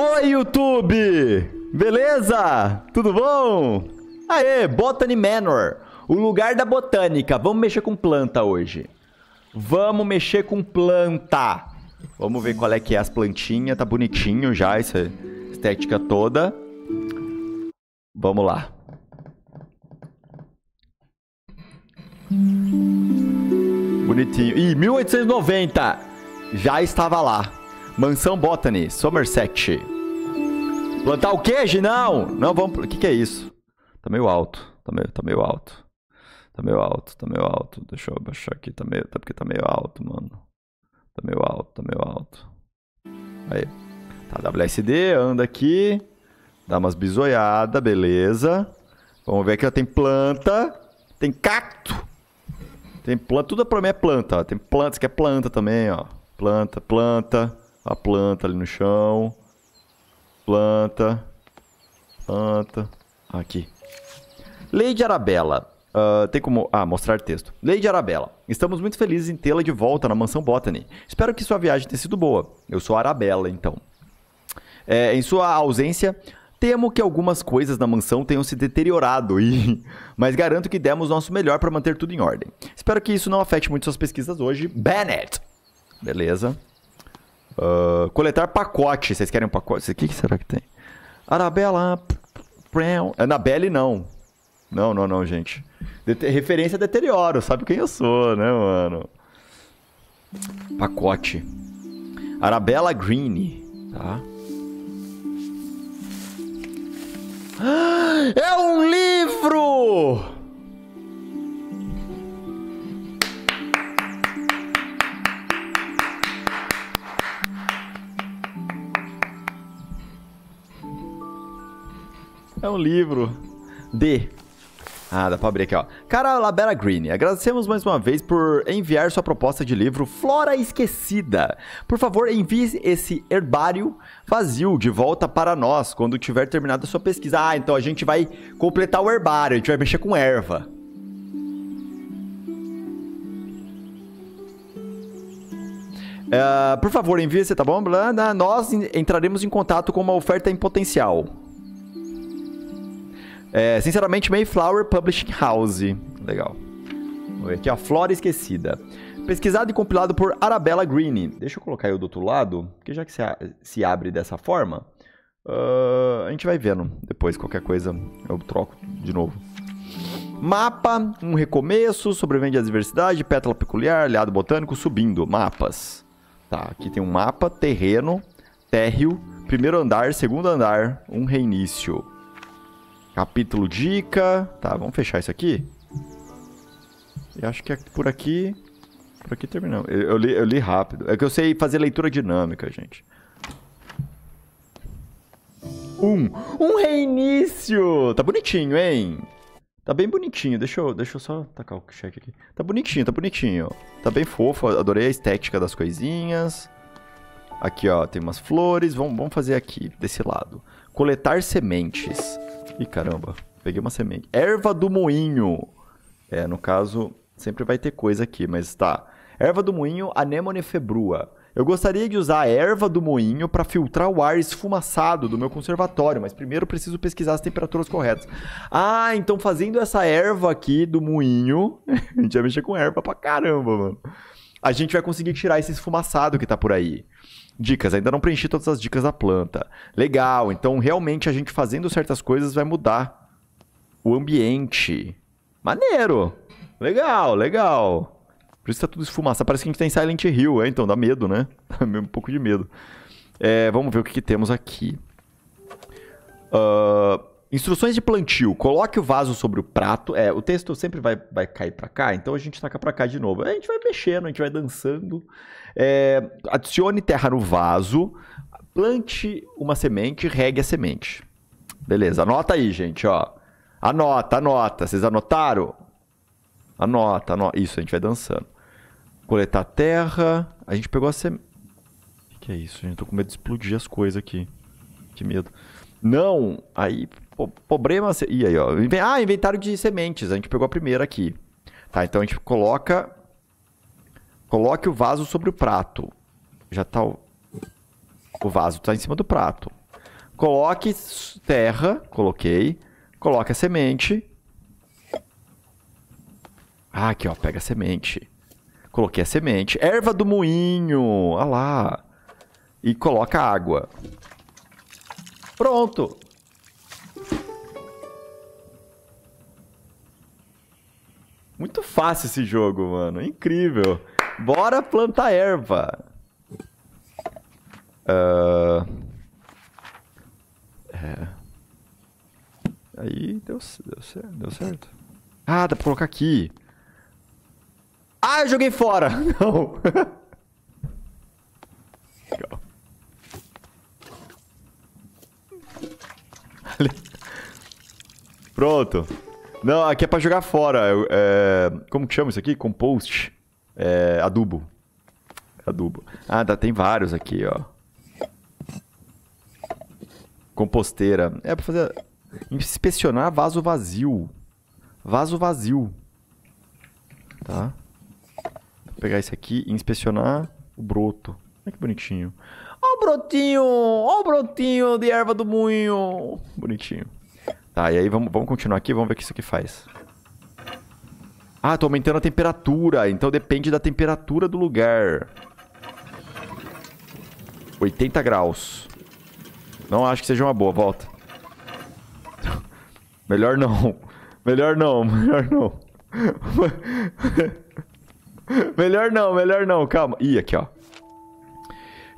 Oi, YouTube! Beleza? Tudo bom? Aê, Botany Manor, o lugar da botânica. Vamos mexer com planta hoje. Vamos mexer com planta. Vamos ver qual é que é as plantinhas. Tá bonitinho já essa estética toda. Vamos lá. Bonitinho. Ih, 1890! Já estava lá. Mansão Botany, Somerset. Plantar o queijo? Não! Não, vamos... O que, que é isso? Tá meio alto. Tá meio, tá meio alto. Tá meio alto, tá meio alto. Deixa eu abaixar aqui. Tá meio... Tá porque tá meio alto, mano. Tá meio alto, tá meio alto. Aí. Tá, WSD, anda aqui. Dá umas bisoiadas, beleza. Vamos ver aqui, ó. Tem planta. Tem cacto. Tem planta. Tudo pra mim é planta, ó. Tem planta, isso aqui é planta também, ó. Planta, planta a planta ali no chão. Planta. Planta. Aqui. Lei de Arabella. Uh, tem como. Ah, mostrar texto. Lady Arabella. Estamos muito felizes em tê-la de volta na mansão Botany. Espero que sua viagem tenha sido boa. Eu sou a Arabella, então. É, em sua ausência, temo que algumas coisas na mansão tenham se deteriorado, e... mas garanto que demos nosso melhor para manter tudo em ordem. Espero que isso não afete muito suas pesquisas hoje. Bennett! Beleza. Uh, coletar pacote. Vocês querem um pacote? O que, que será que tem? Arabella. Anabelle é, não. Não, não, não, gente. referência deterioro, sabe quem eu sou, né, mano? Pacote. Arabella Green, tá? É um livro! É um livro. D. Ah, dá pra abrir aqui, ó. Cara Labera Green, agradecemos mais uma vez por enviar sua proposta de livro Flora Esquecida. Por favor, envie esse herbário vazio de volta para nós quando tiver terminado a sua pesquisa. Ah, então a gente vai completar o herbário, a gente vai mexer com erva. Uh, por favor, envie-se, tá bom? Nós entraremos em contato com uma oferta em potencial. É, sinceramente, Mayflower Publishing House. Legal. Vamos ver aqui, a Flora Esquecida. Pesquisado e compilado por Arabella Green. Deixa eu colocar eu do outro lado, porque já que se, se abre dessa forma, uh, a gente vai vendo. Depois, qualquer coisa, eu troco de novo. Mapa, um recomeço, sobrevende à diversidade, pétala peculiar, aliado botânico, subindo. Mapas. Tá, aqui tem um mapa, terreno, térreo, primeiro andar, segundo andar, um reinício. Capítulo dica. Tá, vamos fechar isso aqui. E acho que é por aqui... Por aqui terminamos. Eu, eu, li, eu li rápido. É que eu sei fazer leitura dinâmica, gente. Um. Um reinício! Tá bonitinho, hein? Tá bem bonitinho. Deixa eu, deixa eu só tacar o check aqui. Tá bonitinho, tá bonitinho. Tá bem fofo. Adorei a estética das coisinhas. Aqui, ó. Tem umas flores. Vamos, vamos fazer aqui, desse lado. Coletar sementes. Ih, caramba. Peguei uma semente. Erva do moinho. É, no caso, sempre vai ter coisa aqui, mas tá. Erva do moinho, anemone februa. Eu gostaria de usar a erva do moinho para filtrar o ar esfumaçado do meu conservatório, mas primeiro preciso pesquisar as temperaturas corretas. Ah, então fazendo essa erva aqui do moinho, a gente vai mexer com erva pra caramba, mano. A gente vai conseguir tirar esse esfumaçado que tá por aí. Dicas, ainda não preenchi todas as dicas da planta. Legal, então realmente a gente fazendo certas coisas vai mudar o ambiente. Maneiro! Legal, legal. Por isso tá tudo esfumaçado. Parece que a gente tá em Silent Hill, é? Então dá medo, né? Dá um pouco de medo. É, vamos ver o que, que temos aqui. Uh, Instruções de plantio. Coloque o vaso sobre o prato. É, o texto sempre vai, vai cair para cá, então a gente taca para cá de novo. A gente vai mexendo, a gente vai dançando. É, adicione terra no vaso. Plante uma semente, regue a semente. Beleza, anota aí, gente, ó. Anota, anota. Vocês anotaram? Anota, anota. Isso, a gente vai dançando. Coletar terra. A gente pegou a semente. O que, que é isso, gente? tô com medo de explodir as coisas aqui. Que medo. Não, aí, problema. E aí, ó. Ah, inventário de sementes. A gente pegou a primeira aqui. Tá, então a gente coloca. Coloque o vaso sobre o prato. Já tá. O, o vaso tá em cima do prato. Coloque terra. Coloquei. Coloque a semente. Ah, aqui, ó. Pega a semente. Coloquei a semente. Erva do moinho. Olha lá. E coloca água. Pronto. Muito fácil esse jogo, mano. Incrível. Bora plantar erva. Uh... É. Aí deu, deu, certo, deu certo. Ah, dá pra colocar aqui. Ah, eu joguei fora! Não! Legal. caralho. Pronto. Não, aqui é pra jogar fora. É, como que chama isso aqui? Compost. É, adubo. Adubo. Ah, tá, tem vários aqui, ó. Composteira. É pra fazer... Inspecionar vaso vazio. Vaso vazio. Tá? Vou pegar esse aqui e inspecionar o broto. Olha que bonitinho. Ó o brotinho, ó o brotinho de erva do moinho. Bonitinho. Tá, e aí vamos, vamos continuar aqui, vamos ver o que isso aqui faz. Ah, tô aumentando a temperatura, então depende da temperatura do lugar. 80 graus. Não acho que seja uma boa, volta. Melhor não. Melhor não, melhor não. melhor não, melhor não, calma. Ih, aqui, ó.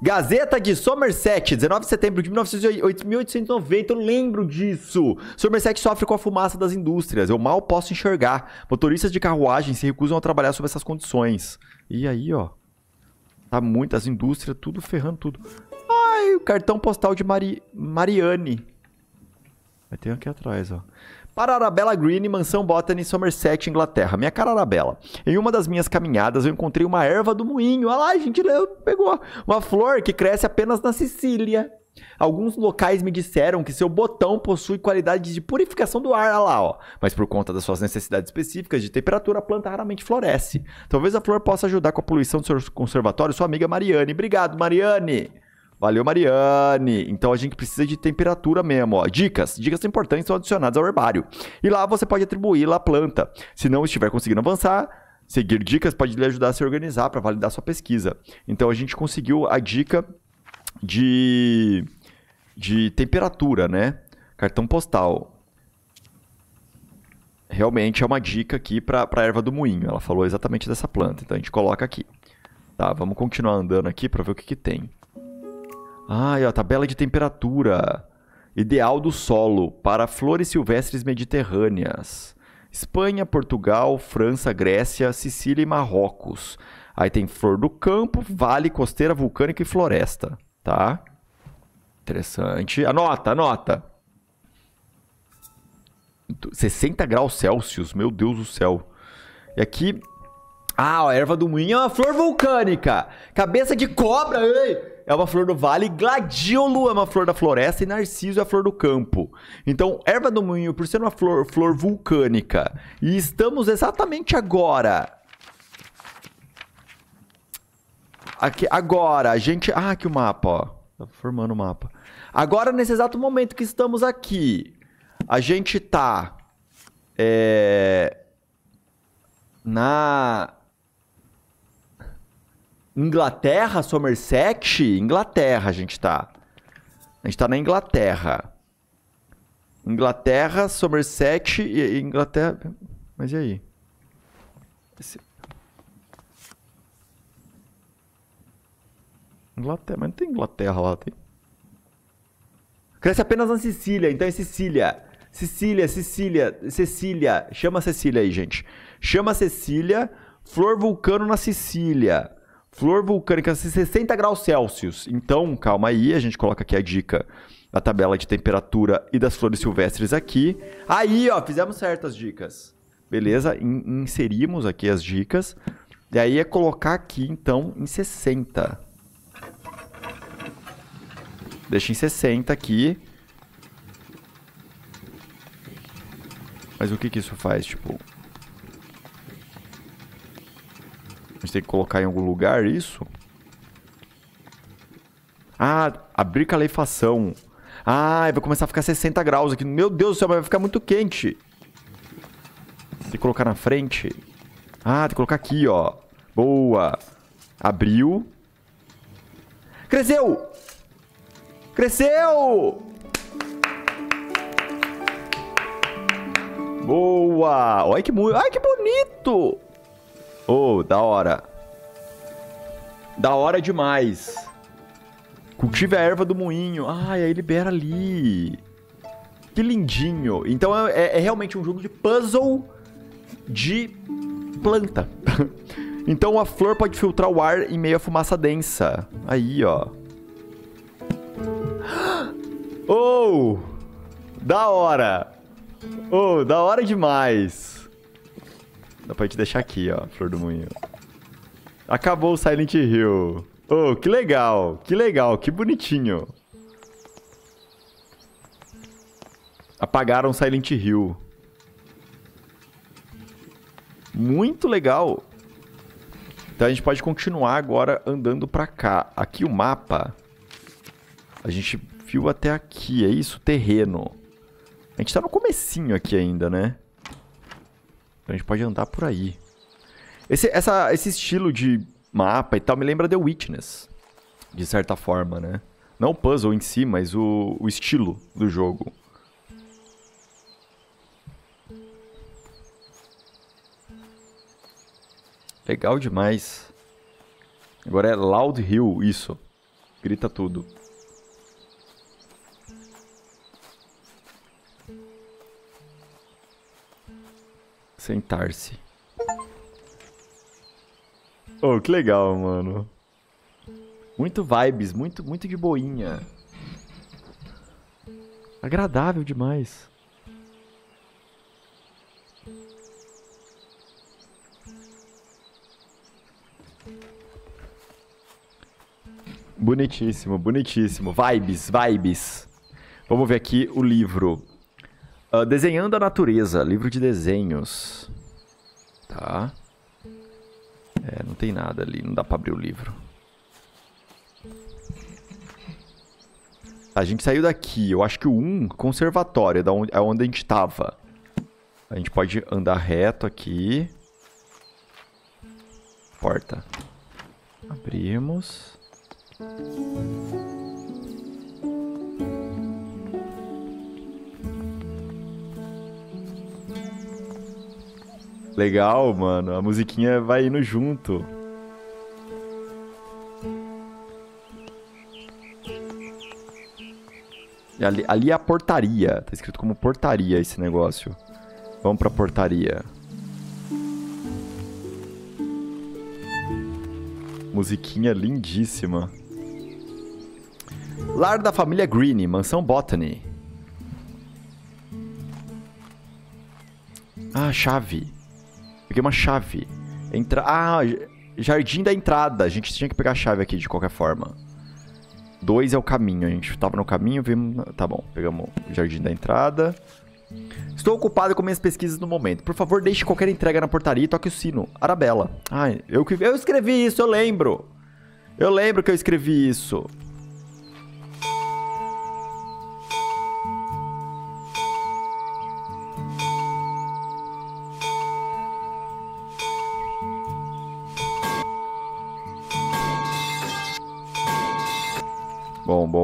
Gazeta de Somerset, 19 de setembro de 1890. Eu lembro disso. Somerset sofre com a fumaça das indústrias. Eu mal posso enxergar. Motoristas de carruagem se recusam a trabalhar sob essas condições. E aí, ó. Tá muito, as indústrias, tudo ferrando tudo. Ai, o cartão postal de Mari... Mariane. Vai ter aqui atrás, ó. Arabella Green, mansão Botany, Somerset, Inglaterra. Minha cara Arabella. Em uma das minhas caminhadas eu encontrei uma erva do moinho. Olha lá, a gente pegou. Uma flor que cresce apenas na Sicília. Alguns locais me disseram que seu botão possui qualidades de purificação do ar, olha lá, ó. Mas por conta das suas necessidades específicas de temperatura, a planta raramente floresce. Talvez a flor possa ajudar com a poluição do seu conservatório, sua amiga Mariane. Obrigado, Mariane! Valeu, Mariane. Então a gente precisa de temperatura mesmo, ó. Dicas. Dicas importantes são adicionadas ao herbário. E lá você pode atribuí-la a planta. Se não estiver conseguindo avançar, seguir dicas pode lhe ajudar a se organizar para validar sua pesquisa. Então a gente conseguiu a dica de, de temperatura, né? Cartão postal realmente é uma dica aqui para a erva do moinho. Ela falou exatamente dessa planta, então a gente coloca aqui. Tá, vamos continuar andando aqui para ver o que, que tem. Ah, a tabela de temperatura. Ideal do solo para flores silvestres mediterrâneas. Espanha, Portugal, França, Grécia, Sicília e Marrocos. Aí tem flor do campo, vale, costeira, vulcânica e floresta, tá? Interessante. Anota, anota. 60 graus Celsius, meu Deus do céu. E aqui... Ah, a erva do moinho é uma flor vulcânica. Cabeça de cobra, ei! é uma flor do vale, gladiolo é uma flor da floresta e narciso é a flor do campo. Então, erva do moinho, por ser uma flor, flor vulcânica, e estamos exatamente agora Aqui, agora, a gente. Ah, aqui o mapa, ó. Tá formando o mapa. Agora, nesse exato momento que estamos aqui, a gente tá. É, na. Inglaterra, Somerset? Inglaterra a gente tá. A gente tá na Inglaterra. Inglaterra, Somerset e Inglaterra. Mas e aí? Inglaterra, mas não tem Inglaterra lá, tem. Cresce apenas na Sicília, então é Sicília. Sicília, Sicília, Cecília. Chama a Cecília aí, gente. Chama a Cecília. Flor vulcano na Sicília. Flor vulcânica 60 graus Celsius. Então, calma aí, a gente coloca aqui a dica da tabela de temperatura e das flores silvestres aqui. Aí, ó, fizemos certas dicas. Beleza? In inserimos aqui as dicas. E aí é colocar aqui, então, em 60. Deixa em 60 aqui. Mas o que, que isso faz? Tipo, A gente tem que colocar em algum lugar isso? Ah, abrir calefação. Ah, vai começar a ficar 60 graus aqui. Meu Deus do céu, vai ficar muito quente. Tem que colocar na frente. Ah, tem que colocar aqui, ó. Boa. Abriu. Cresceu! Cresceu! Boa! Olha que, Ai, que bonito! Oh, da hora. Da hora demais. Cultive a erva do moinho. Ah, aí libera ali. Que lindinho. Então é, é, é realmente um jogo de puzzle de planta. então a flor pode filtrar o ar em meio à fumaça densa. Aí, ó. Oh! Da hora! Oh, da hora demais! Dá pra gente deixar aqui, ó, Flor do Moinho. Acabou o Silent Hill. Oh, que legal, que legal, que bonitinho. Apagaram o Silent Hill. Muito legal. Então a gente pode continuar agora andando pra cá. Aqui o mapa, a gente viu até aqui, é isso? Terreno. A gente tá no comecinho aqui ainda, né? Então a gente pode andar por aí. Esse, essa, esse estilo de mapa e tal me lembra The Witness, de certa forma, né? Não o puzzle em si, mas o, o estilo do jogo. Legal demais. Agora é Loud Hill, isso. Grita tudo. sentar-se. Oh, que legal, mano. Muito vibes, muito, muito de boinha. Agradável demais. Bonitíssimo, bonitíssimo. Vibes, vibes. Vamos ver aqui o livro. Uh, desenhando a Natureza, livro de desenhos. Tá. É, não tem nada ali, não dá pra abrir o livro. A gente saiu daqui, eu acho que o 1, conservatório, da onde, é onde a gente tava. A gente pode andar reto aqui. Porta. Abrimos. Legal, mano. A musiquinha vai indo junto. Ali, ali é a portaria. Tá escrito como portaria esse negócio. Vamos pra portaria. Musiquinha lindíssima. Lar da família Green, mansão Botany. Ah, chave. Peguei uma chave. Entra... Ah, jardim da entrada. A gente tinha que pegar a chave aqui de qualquer forma. Dois é o caminho. A gente tava no caminho, vimos... Tá bom, pegamos o jardim da entrada. Estou ocupado com minhas pesquisas no momento. Por favor, deixe qualquer entrega na portaria e toque o sino. Arabella. Ai, eu, eu escrevi isso, eu lembro. Eu lembro que eu escrevi isso.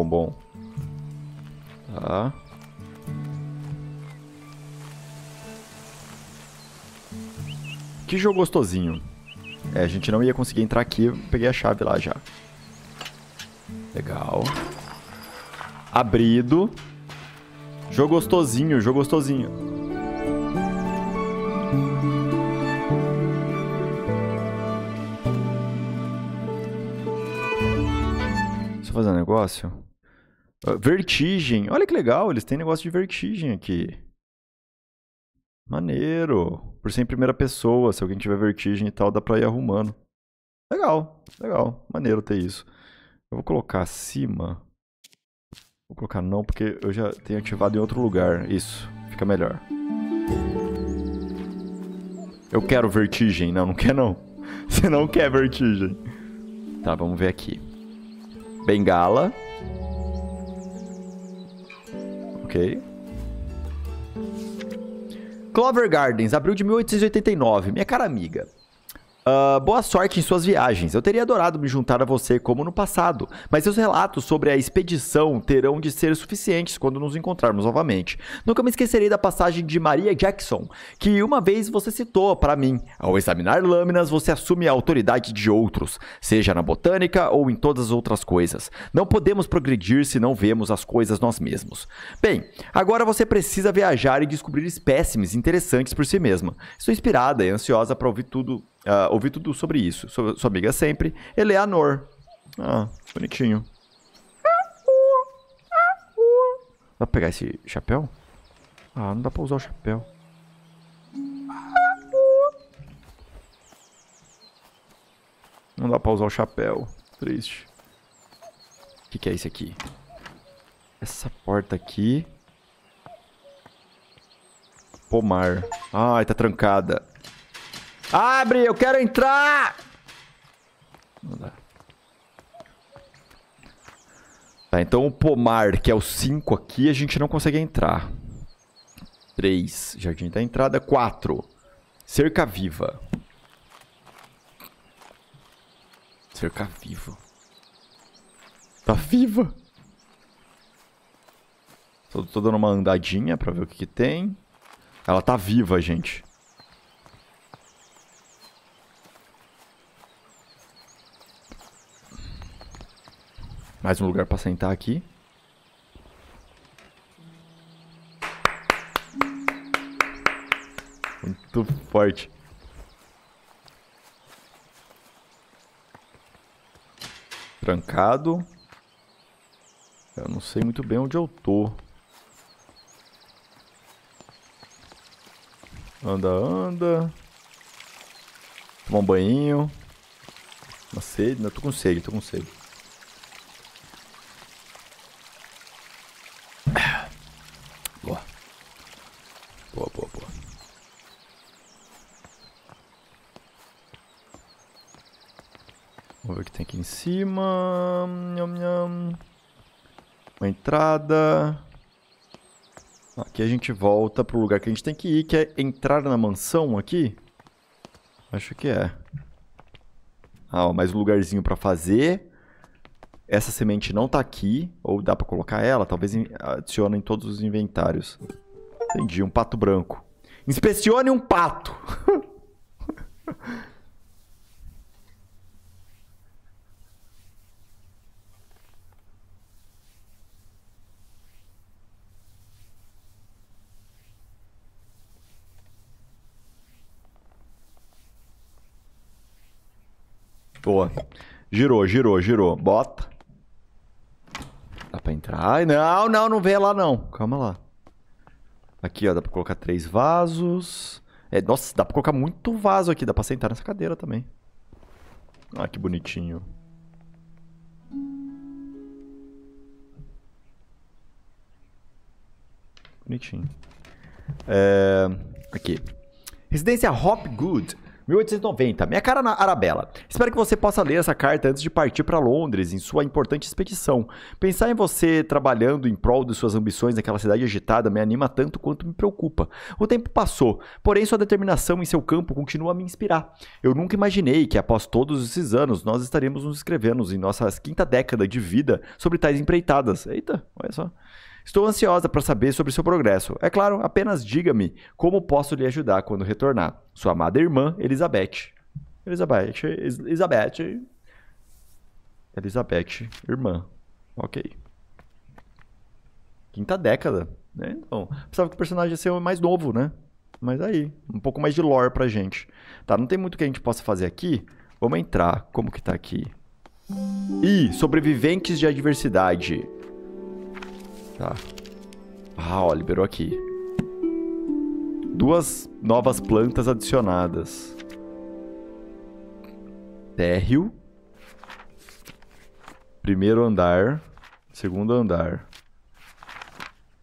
bombom. Tá. Que jogo gostosinho. É, a gente não ia conseguir entrar aqui, peguei a chave lá já. Legal. Abrido. Jogo gostosinho, jogo gostosinho. Deixa eu fazer um negócio. Ah, vertigem. Olha que legal, eles têm negócio de vertigem aqui. Maneiro. Por ser em primeira pessoa, se alguém tiver vertigem e tal, dá pra ir arrumando. Legal, legal. Maneiro ter isso. Eu vou colocar acima. Vou colocar não, porque eu já tenho ativado em outro lugar. Isso, fica melhor. Eu quero vertigem. Não, não quer não. Você não quer vertigem. Tá, vamos ver aqui. Bengala. Ok. Clover Gardens, abril de 1889. Minha cara amiga, Uh, boa sorte em suas viagens. Eu teria adorado me juntar a você como no passado, mas seus relatos sobre a expedição terão de ser suficientes quando nos encontrarmos novamente. Nunca me esquecerei da passagem de Maria Jackson, que uma vez você citou para mim. Ao examinar lâminas, você assume a autoridade de outros, seja na botânica ou em todas as outras coisas. Não podemos progredir se não vemos as coisas nós mesmos. Bem, agora você precisa viajar e descobrir espécimes interessantes por si mesma. Estou inspirada e ansiosa para ouvir tudo Uh, ouvi tudo sobre isso. sua amiga sempre, Eleanor. Ah, bonitinho. Dá pra pegar esse chapéu? Ah, não dá pra usar o chapéu. Não dá pra usar o chapéu. Triste. O que, que é isso aqui? Essa porta aqui... Pomar. Ai, tá trancada. Abre, eu quero entrar! Não dá. Tá, então o pomar, que é o 5 aqui, a gente não consegue entrar. 3, jardim da entrada. 4, cerca viva. Cerca viva. Tá viva! Tô, tô dando uma andadinha pra ver o que, que tem. Ela tá viva, gente. Mais um lugar para sentar aqui. Muito forte. Trancado. Eu não sei muito bem onde eu tô. Anda, anda. Tomar um banhinho. Uma sede. Não, tô com sede, tô com sede. cima. Uma entrada. Aqui a gente volta pro lugar que a gente tem que ir, que é entrar na mansão aqui. Acho que é. Ah, ó, mais um lugarzinho para fazer. Essa semente não tá aqui, ou dá para colocar ela, talvez adicione em todos os inventários. Entendi, um pato branco. Inspecione um pato! Boa. Girou, girou, girou. Bota. Dá pra entrar. Ai, não, não, não vem lá não. Calma lá. Aqui, ó, dá pra colocar três vasos. É, nossa, dá pra colocar muito vaso aqui. Dá pra sentar nessa cadeira também. Ah, que bonitinho. Bonitinho. É, aqui. Residência Hopgood 1890, minha cara na Arabella. Espero que você possa ler essa carta antes de partir para Londres em sua importante expedição. Pensar em você trabalhando em prol de suas ambições naquela cidade agitada me anima tanto quanto me preocupa. O tempo passou, porém sua determinação em seu campo continua a me inspirar. Eu nunca imaginei que após todos esses anos nós estaremos nos escrevendo em nossa quinta década de vida sobre tais empreitadas. Eita, olha só. Estou ansiosa para saber sobre seu progresso. É claro, apenas diga-me como posso lhe ajudar quando retornar. Sua amada irmã, Elizabeth. Elizabeth, Elizabeth. Elizabeth, irmã. Ok. Quinta década, né? Então, pensava que o personagem ia ser mais novo, né? Mas aí, um pouco mais de lore pra gente. Tá, não tem muito que a gente possa fazer aqui. Vamos entrar. Como que tá aqui? E sobreviventes de adversidade. Tá. Ah, ó, liberou aqui. Duas novas plantas adicionadas. Térreo. Primeiro andar. Segundo andar.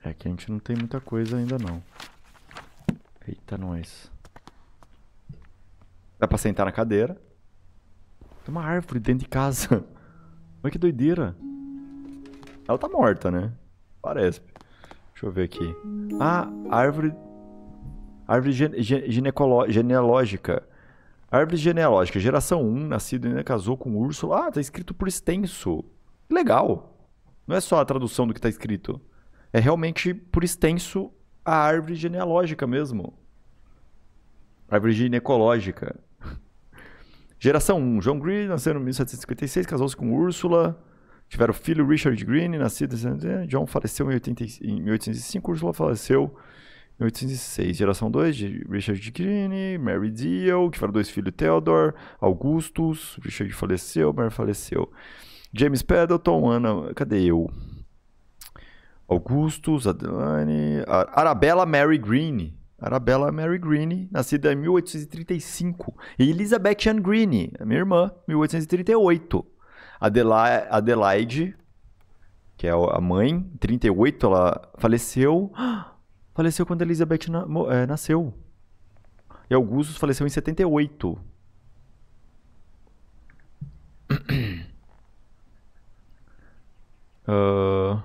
É que a gente não tem muita coisa ainda não. Eita, nós. Dá pra sentar na cadeira. Tem uma árvore dentro de casa. Olha que doideira. Ela tá morta, né? Parece. Deixa eu ver aqui. Ah, árvore. Árvore gene, genealógica. Árvore genealógica. Geração 1, nascido e casou com urso. Ah, tá escrito por extenso. Legal. Não é só a tradução do que tá escrito. É realmente por extenso a árvore genealógica mesmo. Árvore ginecológica. Geração 1. João Green nasceu em 1756, casou-se com Úrsula. Tiveram filho Richard Greene, nascido em John faleceu em, 80, em 1805, Ursula faleceu em 1806. Geração 2 de Richard Greene, Mary Deal, tiveram dois filhos Theodore, Augustus, Richard faleceu, Mary faleceu. James Pendleton, Ana, cadê eu? Augustus, Adelaine, Arabella Mary Greene. Arabella Mary Greene, nascida em 1835. E Elizabeth Ann Greene, minha irmã, 1838. Adela Adelaide, que é a mãe, 38, ela faleceu. Faleceu quando Elizabeth na, é, nasceu. E Augustus faleceu em 78. Uh, ah,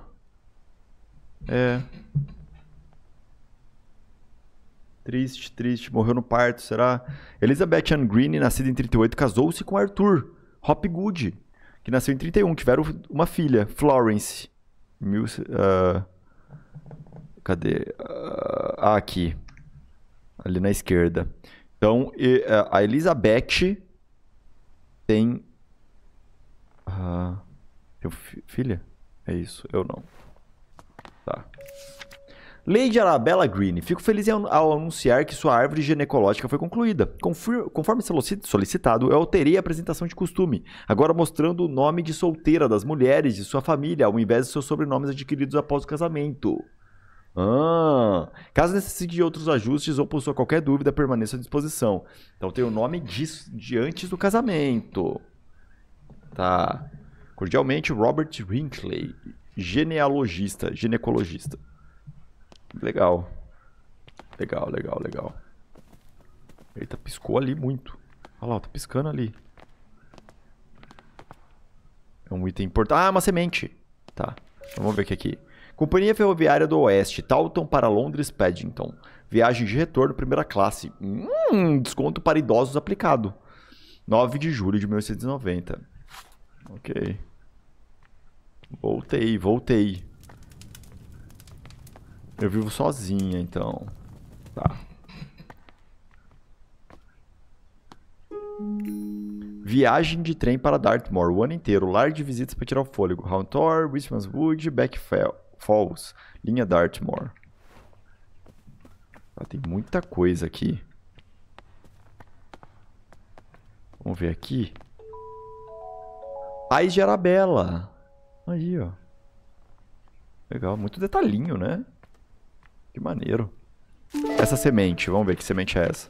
é. Triste, triste. Morreu no parto, será? Elizabeth Ann Green, nascida em 38, casou-se com Arthur Hopgood que nasceu em 31, tiveram uma filha, Florence. Mil, uh, cadê? Uh, aqui. Ali na esquerda. Então, eh, a Elizabeth tem. Uh, filha? É isso, eu não. Tá. Lady Arabella Green, fico feliz ao anunciar que sua árvore ginecológica foi concluída. Conforme solicitado, eu alterei a apresentação de costume, agora mostrando o nome de solteira das mulheres de sua família, ao invés de seus sobrenomes adquiridos após o casamento. Ah, caso necessite de outros ajustes ou possua qualquer dúvida, permaneça à disposição. Então tem o nome de, de antes do casamento. Tá. Cordialmente, Robert Hinckley, genealogista, ginecologista. Legal. Legal, legal, legal. Eita, tá piscou ali muito. Olha lá, tá piscando ali. É um item importante. Ah, é uma semente. Tá, vamos ver o que é aqui. Companhia Ferroviária do Oeste, Talton para Londres, Paddington. Viagem de retorno, primeira classe. Hum, desconto para idosos aplicado. 9 de julho de 1890. Ok. Voltei, voltei. Eu vivo sozinha, então. Tá. Viagem de trem para Dartmoor, o ano inteiro. Lar de visitas para tirar o fôlego. Hauntor, Wisemans Wood, Beck Falls. Linha Dartmoor. Ah, tem muita coisa aqui. Vamos ver aqui. Ais de Arabella. Aí, ó. Legal, muito detalhinho, né? Que maneiro. Essa semente, vamos ver que semente é essa.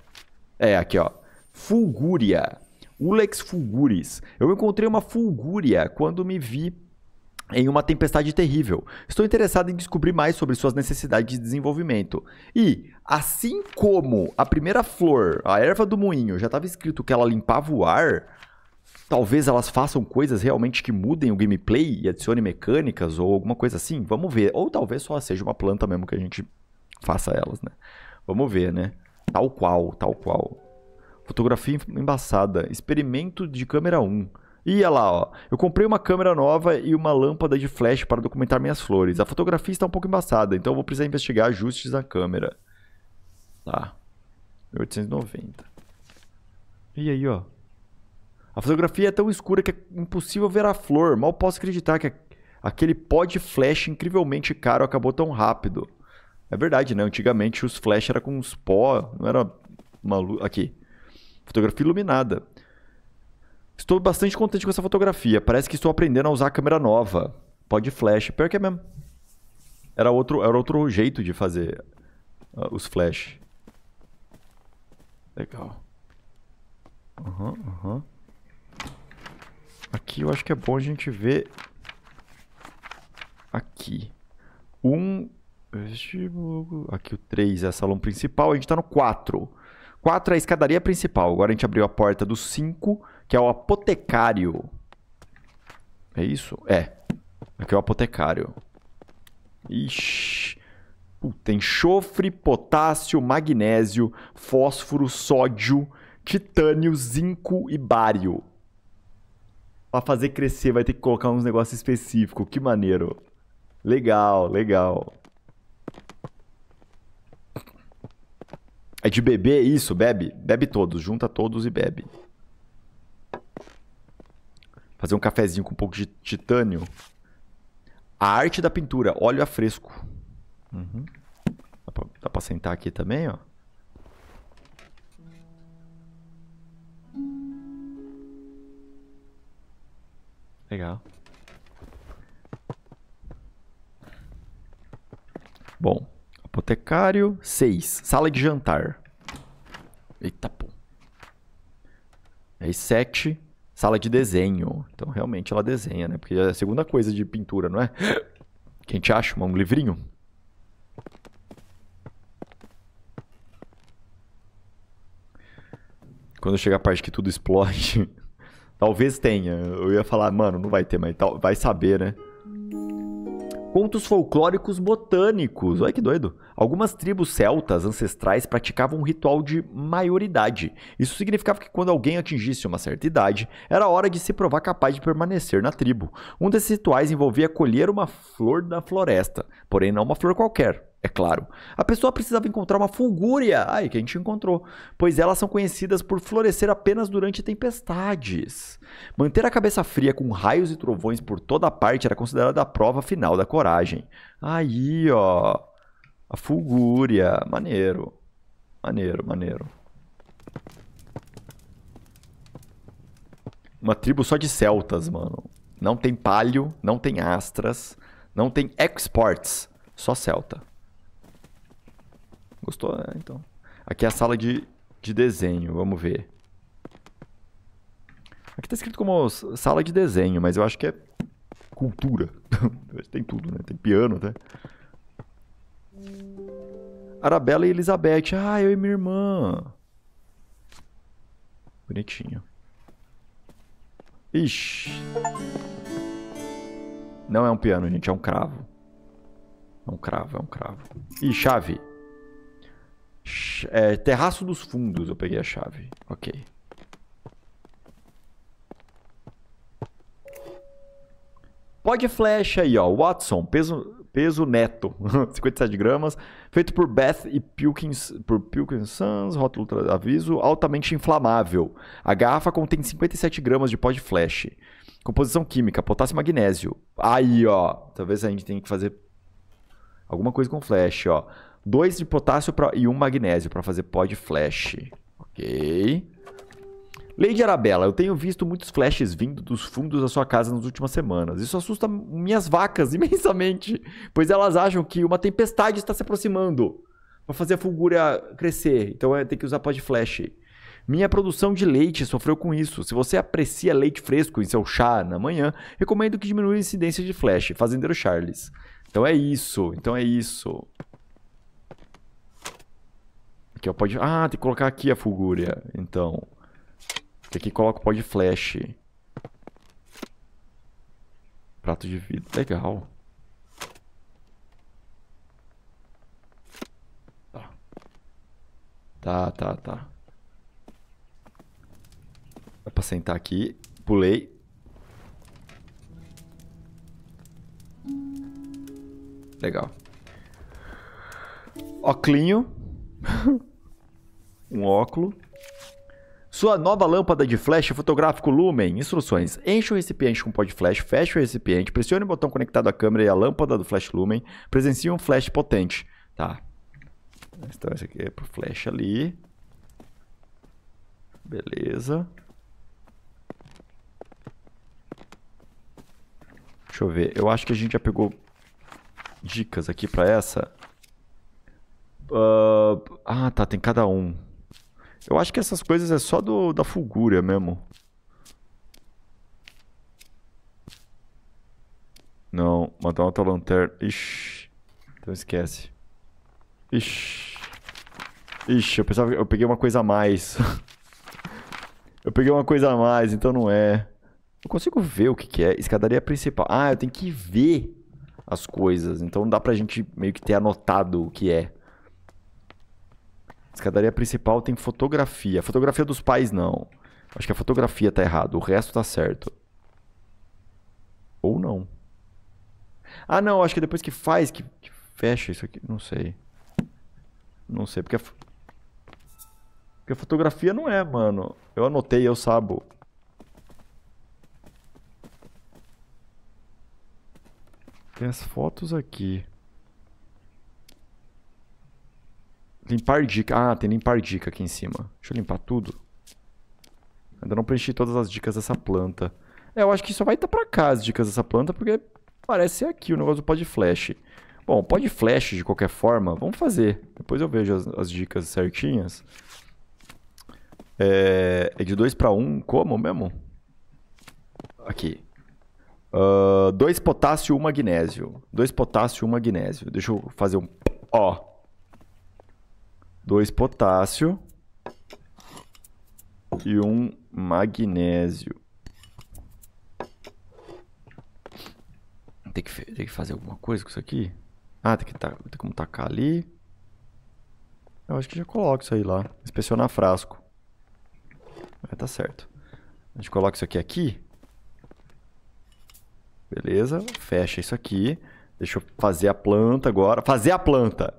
É, aqui, ó. Fulgúria. Ulex fulguris. Eu encontrei uma fulgúria quando me vi em uma tempestade terrível. Estou interessado em descobrir mais sobre suas necessidades de desenvolvimento. E, assim como a primeira flor, a erva do moinho, já estava escrito que ela limpava o ar, talvez elas façam coisas realmente que mudem o gameplay e adicione mecânicas ou alguma coisa assim. Vamos ver. Ou talvez só seja uma planta mesmo que a gente faça elas, né? Vamos ver, né? Tal qual, tal qual. Fotografia embaçada. Experimento de câmera 1. E olha lá, ó. Eu comprei uma câmera nova e uma lâmpada de flash para documentar minhas flores. A fotografia está um pouco embaçada, então eu vou precisar investigar ajustes na câmera. Tá. 1890. E aí, ó. A fotografia é tão escura que é impossível ver a flor. Mal posso acreditar que aquele de flash incrivelmente caro acabou tão rápido. É verdade, né? Antigamente os flash era com uns pó, não era uma luz. Aqui. Fotografia iluminada. Estou bastante contente com essa fotografia. Parece que estou aprendendo a usar a câmera nova. Pode flash. Pior que é mesmo. Era outro, era outro jeito de fazer uh, os flash. Legal. Aham, uhum, aham. Uhum. Aqui eu acho que é bom a gente ver... Aqui. Um vestíbulo. Aqui o 3 é salão principal. A gente está no 4. 4 é a escadaria principal. Agora a gente abriu a porta do 5, que é o apotecário. É isso? É. Aqui é o apotecário. Ixi. Puta, enxofre, potássio, magnésio, fósforo, sódio, titânio, zinco e bário. Pra fazer crescer vai ter que colocar uns negócios específicos. Que maneiro. Legal, legal. É de beber isso, bebe. Bebe todos, junta todos e bebe. Fazer um cafezinho com um pouco de titânio. A arte da pintura, óleo a fresco. Uhum. Dá, pra, dá pra sentar aqui também, ó. Legal. Bom. Apotecário 6. Sala de jantar. Eita, pô. Aí 7. Sala de desenho. Então, realmente, ela desenha, né? Porque é a segunda coisa de pintura, não é? Que a gente acha? Um livrinho? Quando chega a parte que tudo explode... Talvez tenha. Eu ia falar, mano, não vai ter, mas vai saber, né? Contos folclóricos botânicos, olha que doido. Algumas tribos celtas ancestrais praticavam um ritual de maioridade. Isso significava que quando alguém atingisse uma certa idade, era hora de se provar capaz de permanecer na tribo. Um desses rituais envolvia colher uma flor da floresta, porém não uma flor qualquer, é claro. A pessoa precisava encontrar uma fulgúria. Ai, que a gente encontrou. Pois elas são conhecidas por florescer apenas durante tempestades. Manter a cabeça fria com raios e trovões por toda parte era considerada a prova final da coragem. Aí, ó. A fulgúria. Maneiro. Maneiro, maneiro. Uma tribo só de celtas, mano. Não tem palio, não tem astras, não tem exports. Só celta. Gostou, né? Então. Aqui é a sala de, de desenho, vamos ver. Aqui tá escrito como sala de desenho, mas eu acho que é cultura. Tem tudo, né? Tem piano até. Arabella e Elizabeth. Ah, eu e minha irmã. Bonitinho. Ixi. Não é um piano, gente, é um cravo. É um cravo, é um cravo. Ih, chave. É, terraço dos fundos eu peguei a chave. Ok. Pode flash aí, ó. Watson, peso, peso neto, 57 gramas. Feito por Beth e Pilkins, por Pilkins Sons, rótulo aviso, altamente inflamável. A garrafa contém 57 gramas de pó de flash. Composição química, potássio e magnésio. Aí, ó. Talvez a gente tenha que fazer alguma coisa com flash, ó. 2 de potássio pra, e 1 um magnésio para fazer pó de flash. Ok. Lady Arabella, eu tenho visto muitos flashes vindo dos fundos da sua casa nas últimas semanas. Isso assusta minhas vacas imensamente, pois elas acham que uma tempestade está se aproximando para fazer a fulgura crescer. Então é, tem que usar pó de flash. Minha produção de leite sofreu com isso. Se você aprecia leite fresco em seu chá na manhã, recomendo que diminua a incidência de flash. Fazendeiro Charles. Então é isso. Então é isso. Aqui, eu pode... Ah, tem que colocar aqui a Fulgúria, então. Aqui coloca o pó de flash. Prato de vidro, legal. Tá. Tá, tá, tá. Dá pra sentar aqui. Pulei. Legal. Oclinho. um óculo. Sua nova lâmpada de flash é fotográfico Lumen. Instruções. Enche o recipiente com pó de flash, feche o recipiente, pressione o botão conectado à câmera e a lâmpada do flash Lumen. Presencie um flash potente. Tá. Então esse aqui é pro flash ali. Beleza. Deixa eu ver. Eu acho que a gente já pegou dicas aqui para essa. Uh... ah, tá. Tem cada um. Eu acho que essas coisas é só do, da fulgúria mesmo. Não, matar outra lanterna. Ixi. Então esquece. Ixi. Ixi, eu pensava eu peguei uma coisa a mais. eu peguei uma coisa a mais, então não é. Eu consigo ver o que, que é. Escadaria principal. Ah, eu tenho que ver as coisas. Então dá pra gente meio que ter anotado o que é. Escadaria principal tem fotografia. Fotografia dos pais, não. Acho que a fotografia tá errada. O resto tá certo. Ou não. Ah, não. Acho que depois que faz, que, que fecha isso aqui. Não sei. Não sei, porque a, porque a fotografia não é, mano. Eu anotei, eu sabo. Tem as fotos aqui. Limpar dica. Ah, tem limpar dica aqui em cima. Deixa eu limpar tudo. Ainda não preenchi todas as dicas dessa planta. É, eu acho que só vai estar tá pra cá as dicas dessa planta, porque parece ser aqui o negócio do pod flash. Bom, pod flash de qualquer forma, vamos fazer. Depois eu vejo as, as dicas certinhas. É, é de 2 para 1, um, como mesmo? Aqui. 2 uh, ah, potássio, 1 um magnésio. 2 potássio, 1 um magnésio. Deixa eu fazer um... Ó, dois potássio e um magnésio. Tem que, tem que fazer alguma coisa com isso aqui? Ah, tem que tá, tem como tacar ali. Eu acho que já coloco isso aí lá. Inspecionar frasco. É, tá certo. A gente coloca isso aqui aqui. Beleza. Fecha isso aqui. Deixa eu fazer a planta agora. Fazer a planta!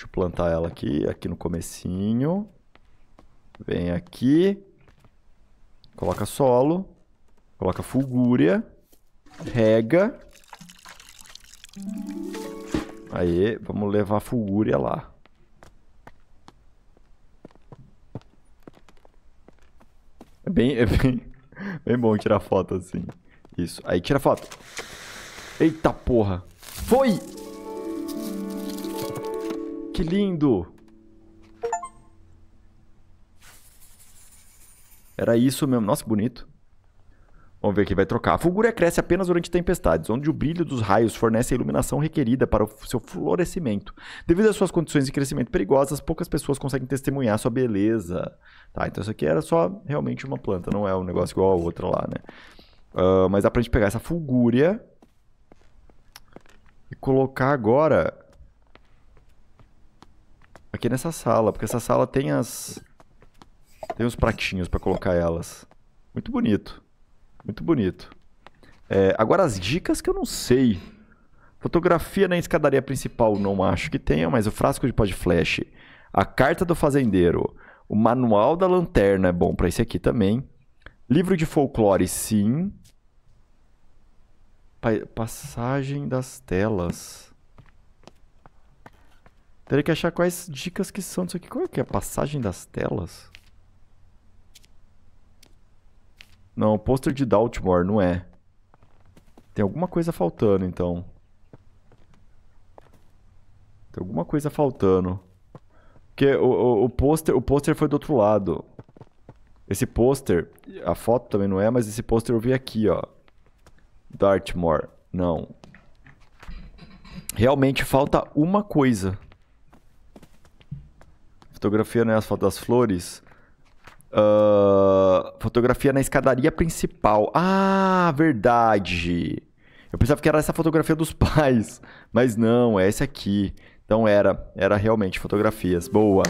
Deixa eu plantar ela aqui, aqui no comecinho. Vem aqui. Coloca solo. Coloca fulgúria. Rega. Aí, vamos levar a fulgúria lá. É bem, é bem, bem bom tirar foto assim. Isso. Aí, tira foto. Eita porra. Foi! que lindo! Era isso mesmo. Nossa, que bonito. Vamos ver aqui, vai trocar. A fulgúria cresce apenas durante tempestades, onde o brilho dos raios fornece a iluminação requerida para o seu florescimento. Devido às suas condições de crescimento perigosas, poucas pessoas conseguem testemunhar sua beleza. Tá, então isso aqui era só realmente uma planta, não é um negócio igual a outra lá, né? Uh, mas dá pra gente pegar essa fulgúria e colocar agora Aqui nessa sala, porque essa sala tem as... Tem os pratinhos para colocar elas. Muito bonito. Muito bonito. É, agora as dicas que eu não sei. Fotografia na escadaria principal não acho que tenha, mas o frasco de pó de flash. A carta do fazendeiro. O manual da lanterna é bom para esse aqui também. Livro de folclore, sim. Pa passagem das telas. Teria que achar quais dicas que são disso aqui. Qual é que é? Passagem das telas? Não, pôster de Daltmore, não é. Tem alguma coisa faltando, então. Tem alguma coisa faltando. Porque o, o, o pôster o poster foi do outro lado. Esse pôster, a foto também não é, mas esse pôster eu vi aqui, ó. Dartmoor. Não. Realmente falta uma coisa fotografia não é as fotos das Flores. Uh, fotografia na escadaria principal. Ah, verdade. Eu pensava que era essa fotografia dos pais, mas não, é essa aqui. Então era, era realmente fotografias. Boa.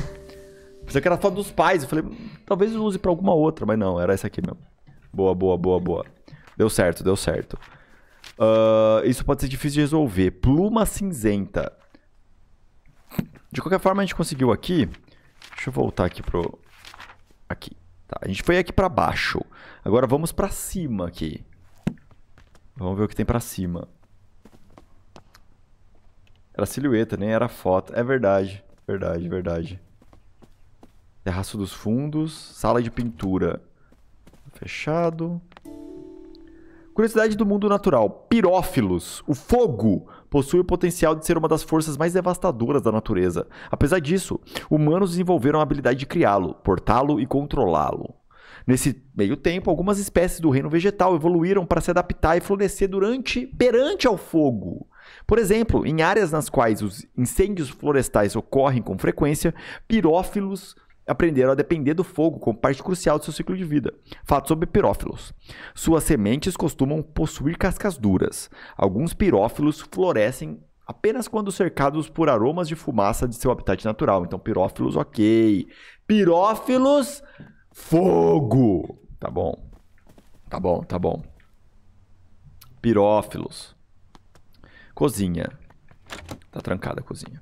Pensei que era foto dos pais. Eu falei, hum, talvez use para alguma outra, mas não, era essa aqui mesmo. Boa, boa, boa, boa. Deu certo, deu certo. Uh, isso pode ser difícil de resolver. Pluma cinzenta. De qualquer forma, a gente conseguiu aqui. Deixa eu voltar aqui pro... Aqui. Tá, a gente foi aqui pra baixo. Agora vamos pra cima aqui. Vamos ver o que tem pra cima. Era silhueta, nem era foto. É verdade, verdade, verdade. Terraço dos fundos, sala de pintura. Fechado. Curiosidade do mundo natural. Pirófilos. O fogo possui o potencial de ser uma das forças mais devastadoras da natureza. Apesar disso, humanos desenvolveram a habilidade de criá-lo, portá-lo e controlá-lo. Nesse meio tempo, algumas espécies do reino vegetal evoluíram para se adaptar e florescer durante perante ao fogo. Por exemplo, em áreas nas quais os incêndios florestais ocorrem com frequência, pirófilos aprenderam a depender do fogo como parte crucial do seu ciclo de vida. Fato sobre pirófilos. Suas sementes costumam possuir cascas duras. Alguns pirófilos florescem apenas quando cercados por aromas de fumaça de seu habitat natural. Então, pirófilos, ok. Pirófilos, fogo. Tá bom. Tá bom, tá bom. Pirófilos. Cozinha. Tá trancada a cozinha.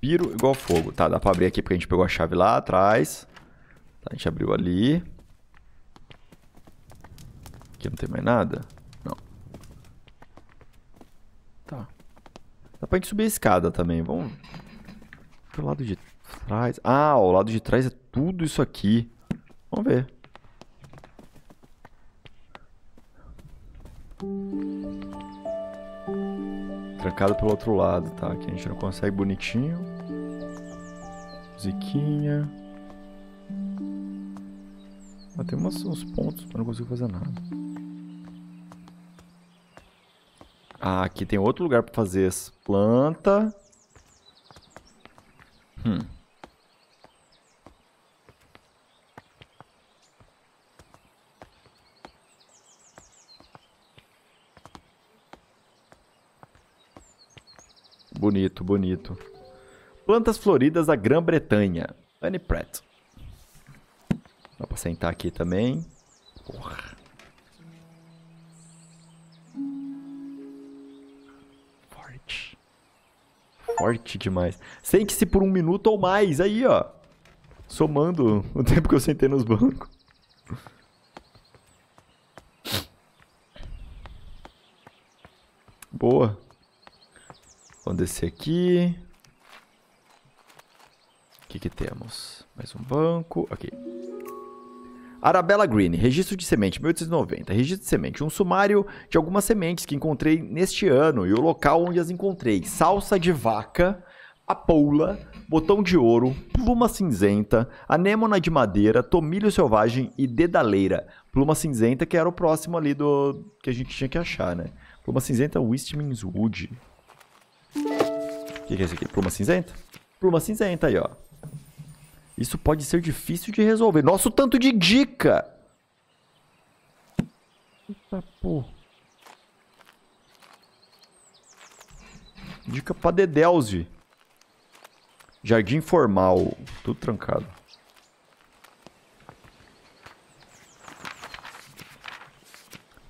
Piro igual fogo. Tá, dá pra abrir aqui porque a gente pegou a chave lá atrás. Tá, a gente abriu ali. Aqui não tem mais nada? Não. Tá. Dá pra gente subir a escada também. Vamos... Pro lado de trás. Ah, ó, o lado de trás é tudo isso aqui. Vamos ver. Trancado pelo outro lado, tá? Aqui a gente não consegue bonitinho musiquinha. Ah, tem umas, uns pontos, mas não consigo fazer nada. Ah, aqui tem outro lugar pra fazer as planta. Hum. Bonito, bonito. Plantas floridas da Grã-Bretanha. Annie Pratt. Dá pra sentar aqui também. Porra. Forte. Forte demais. Sente-se por um minuto ou mais. Aí, ó. Somando o tempo que eu sentei nos bancos. Boa. Vamos descer aqui que, temos? Mais um banco. Aqui. Arabella Green, registro de semente 1890, registro de semente, um sumário de algumas sementes que encontrei neste ano e o local onde as encontrei, salsa de vaca, apoula, botão de ouro, pluma cinzenta, anêmona de madeira, tomilho selvagem e dedaleira. Pluma cinzenta que era o próximo ali do que a gente tinha que achar, né? Pluma cinzenta, Wistmins Wood. O que, que é isso aqui? Pluma cinzenta? Pluma cinzenta aí, ó. Isso pode ser difícil de resolver. Nosso tanto de dica! Eita porra. Dica pra Dedelze. Jardim formal. Tudo trancado.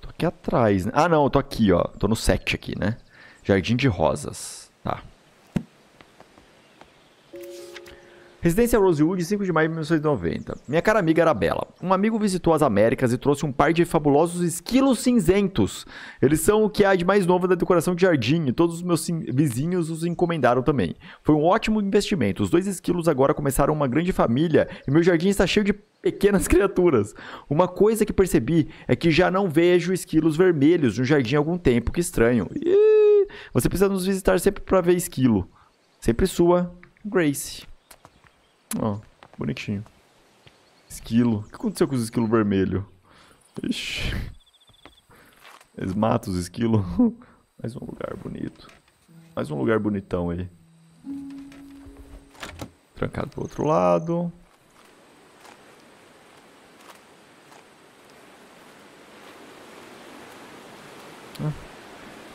Tô aqui atrás. Né? Ah, não. Tô aqui, ó. Tô no set aqui, né? Jardim de rosas. Residência Rosewood, 5 de maio de 1990. Minha cara amiga era Bela. Um amigo visitou as Américas e trouxe um par de fabulosos esquilos cinzentos. Eles são o que há de mais novo da decoração de jardim e todos os meus vizinhos os encomendaram também. Foi um ótimo investimento. Os dois esquilos agora começaram uma grande família e meu jardim está cheio de pequenas criaturas. Uma coisa que percebi é que já não vejo esquilos vermelhos no jardim há algum tempo. Que estranho. E... Você precisa nos visitar sempre para ver esquilo. Sempre sua, Grace. Ó, bonitinho. Esquilo. O que aconteceu com os esquilos vermelhos? Ixi. Eles matam os esquilos. Mais um lugar bonito. Mais um lugar bonitão aí. Trancado pro outro lado.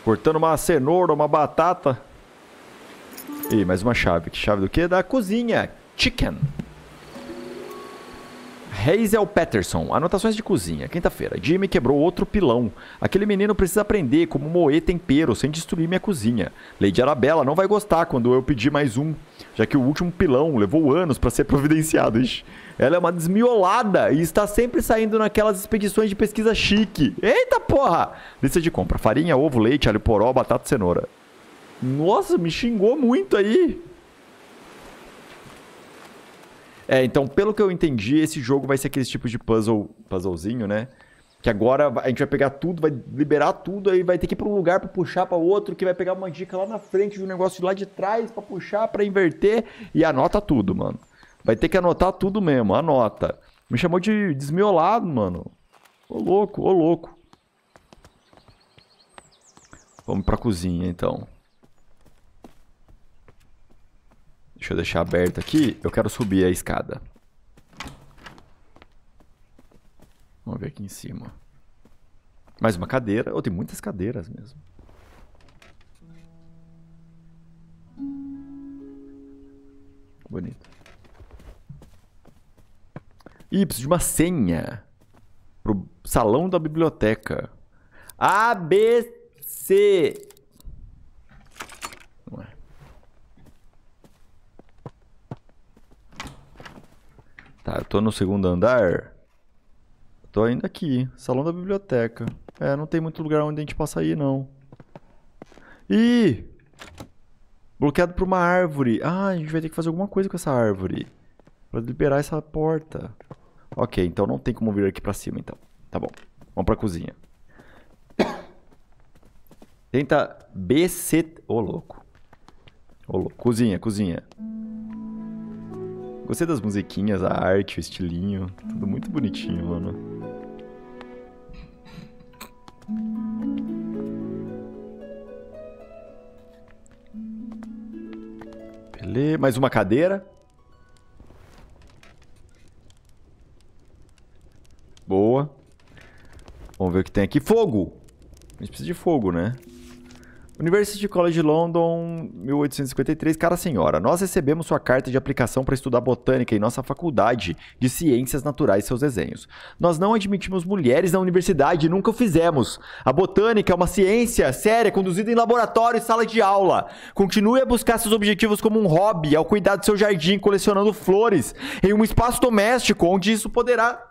Cortando uma cenoura, uma batata. E mais uma chave. Que chave do quê? Da cozinha. Chicken. Hazel Patterson, anotações de cozinha, quinta-feira. Jimmy quebrou outro pilão. Aquele menino precisa aprender como moer tempero sem destruir minha cozinha. Lady Arabella não vai gostar quando eu pedir mais um, já que o último pilão levou anos para ser providenciado. Ela é uma desmiolada e está sempre saindo naquelas expedições de pesquisa chique. Eita porra! Lista de compra: farinha, ovo, leite, alho poró, batata, cenoura. Nossa, me xingou muito aí. É, então, pelo que eu entendi, esse jogo vai ser aquele tipo de puzzle, puzzlezinho, né? Que agora a gente vai pegar tudo, vai liberar tudo, aí vai ter que ir para um lugar para puxar para outro, que vai pegar uma dica lá na frente de um negócio lá de trás para puxar, para inverter e anota tudo, mano. Vai ter que anotar tudo mesmo, anota. Me chamou de desmiolado, mano. Ô louco, ô louco. Vamos pra cozinha então. Deixa eu deixar aberto aqui. Eu quero subir a escada. Vamos ver aqui em cima. Mais uma cadeira. Oh, tem muitas cadeiras mesmo. Bonito. Ih, preciso de uma senha. Pro salão da biblioteca. A, B, C. Tá, eu tô no segundo andar. Tô ainda aqui, salão da biblioteca. É, não tem muito lugar onde a gente possa ir, não. Ih! Bloqueado por uma árvore. Ah, a gente vai ter que fazer alguma coisa com essa árvore. Pra liberar essa porta. Ok, então não tem como vir aqui pra cima, então. Tá bom. Vamos pra cozinha. Tenta BC... Ô, oh, louco. Ô, oh, louco. Cozinha, cozinha. Gostei das musiquinhas, a arte, o estilinho. Tá tudo muito bonitinho, mano. Beleza, mais uma cadeira. Boa. Vamos ver o que tem aqui. Fogo! A gente precisa de fogo, né? University College London, 1853. Cara senhora, nós recebemos sua carta de aplicação para estudar botânica em nossa faculdade de ciências naturais e seus desenhos. Nós não admitimos mulheres na universidade, nunca o fizemos. A botânica é uma ciência séria, conduzida em laboratório e sala de aula. Continue a buscar seus objetivos como um hobby, ao cuidar do seu jardim, colecionando flores, em um espaço doméstico onde isso poderá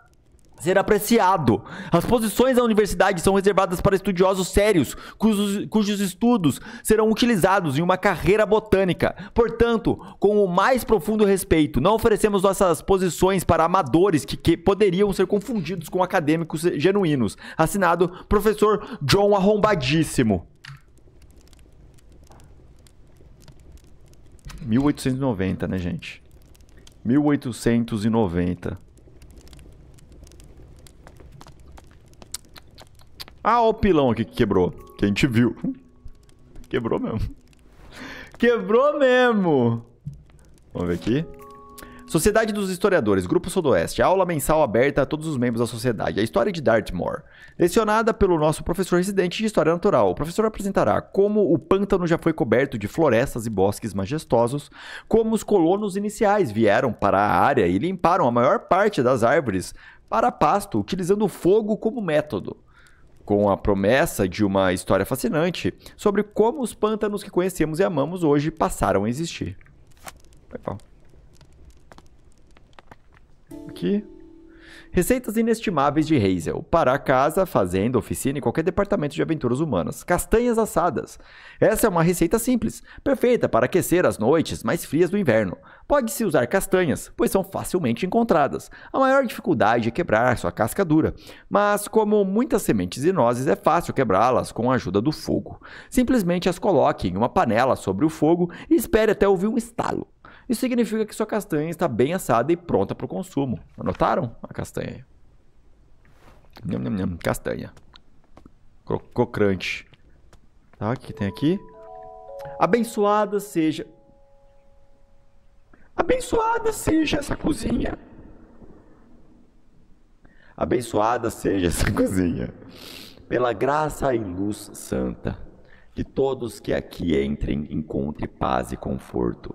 ser apreciado. As posições da universidade são reservadas para estudiosos sérios, cujos, cujos, estudos serão utilizados em uma carreira botânica. Portanto, com o mais profundo respeito, não oferecemos nossas posições para amadores que, que poderiam ser confundidos com acadêmicos genuínos. Assinado, professor John Arrombadíssimo. 1890, né, gente? 1890. Ah, ó o pilão aqui que quebrou. Que a gente viu. Quebrou mesmo. Quebrou mesmo! Vamos ver aqui. Sociedade dos Historiadores, Grupo Sudoeste, aula mensal aberta a todos os membros da sociedade, a história de Dartmoor. Lecionada pelo nosso professor residente de História Natural, o professor apresentará como o pântano já foi coberto de florestas e bosques majestosos, como os colonos iniciais vieram para a área e limparam a maior parte das árvores para pasto, utilizando fogo como método com a promessa de uma história fascinante sobre como os pântanos que conhecemos e amamos hoje passaram a existir. Aqui. Receitas inestimáveis de Hazel. Para casa, fazenda, oficina e qualquer departamento de aventuras humanas. Castanhas assadas. Essa é uma receita simples, perfeita para aquecer as noites mais frias do inverno. Pode-se usar castanhas, pois são facilmente encontradas. A maior dificuldade é quebrar sua casca dura, mas como muitas sementes e nozes, é fácil quebrá-las com a ajuda do fogo. Simplesmente as coloque em uma panela sobre o fogo e espere até ouvir um estalo. Isso significa que sua castanha está bem assada e pronta para o consumo. Anotaram a castanha? Nham, nham, nham, castanha. Cocrante. crocante. Tá, o que tem aqui? Abençoada seja... Abençoada seja essa cozinha. Abençoada seja essa cozinha. Pela graça e luz santa, que todos que aqui entrem encontrem paz e conforto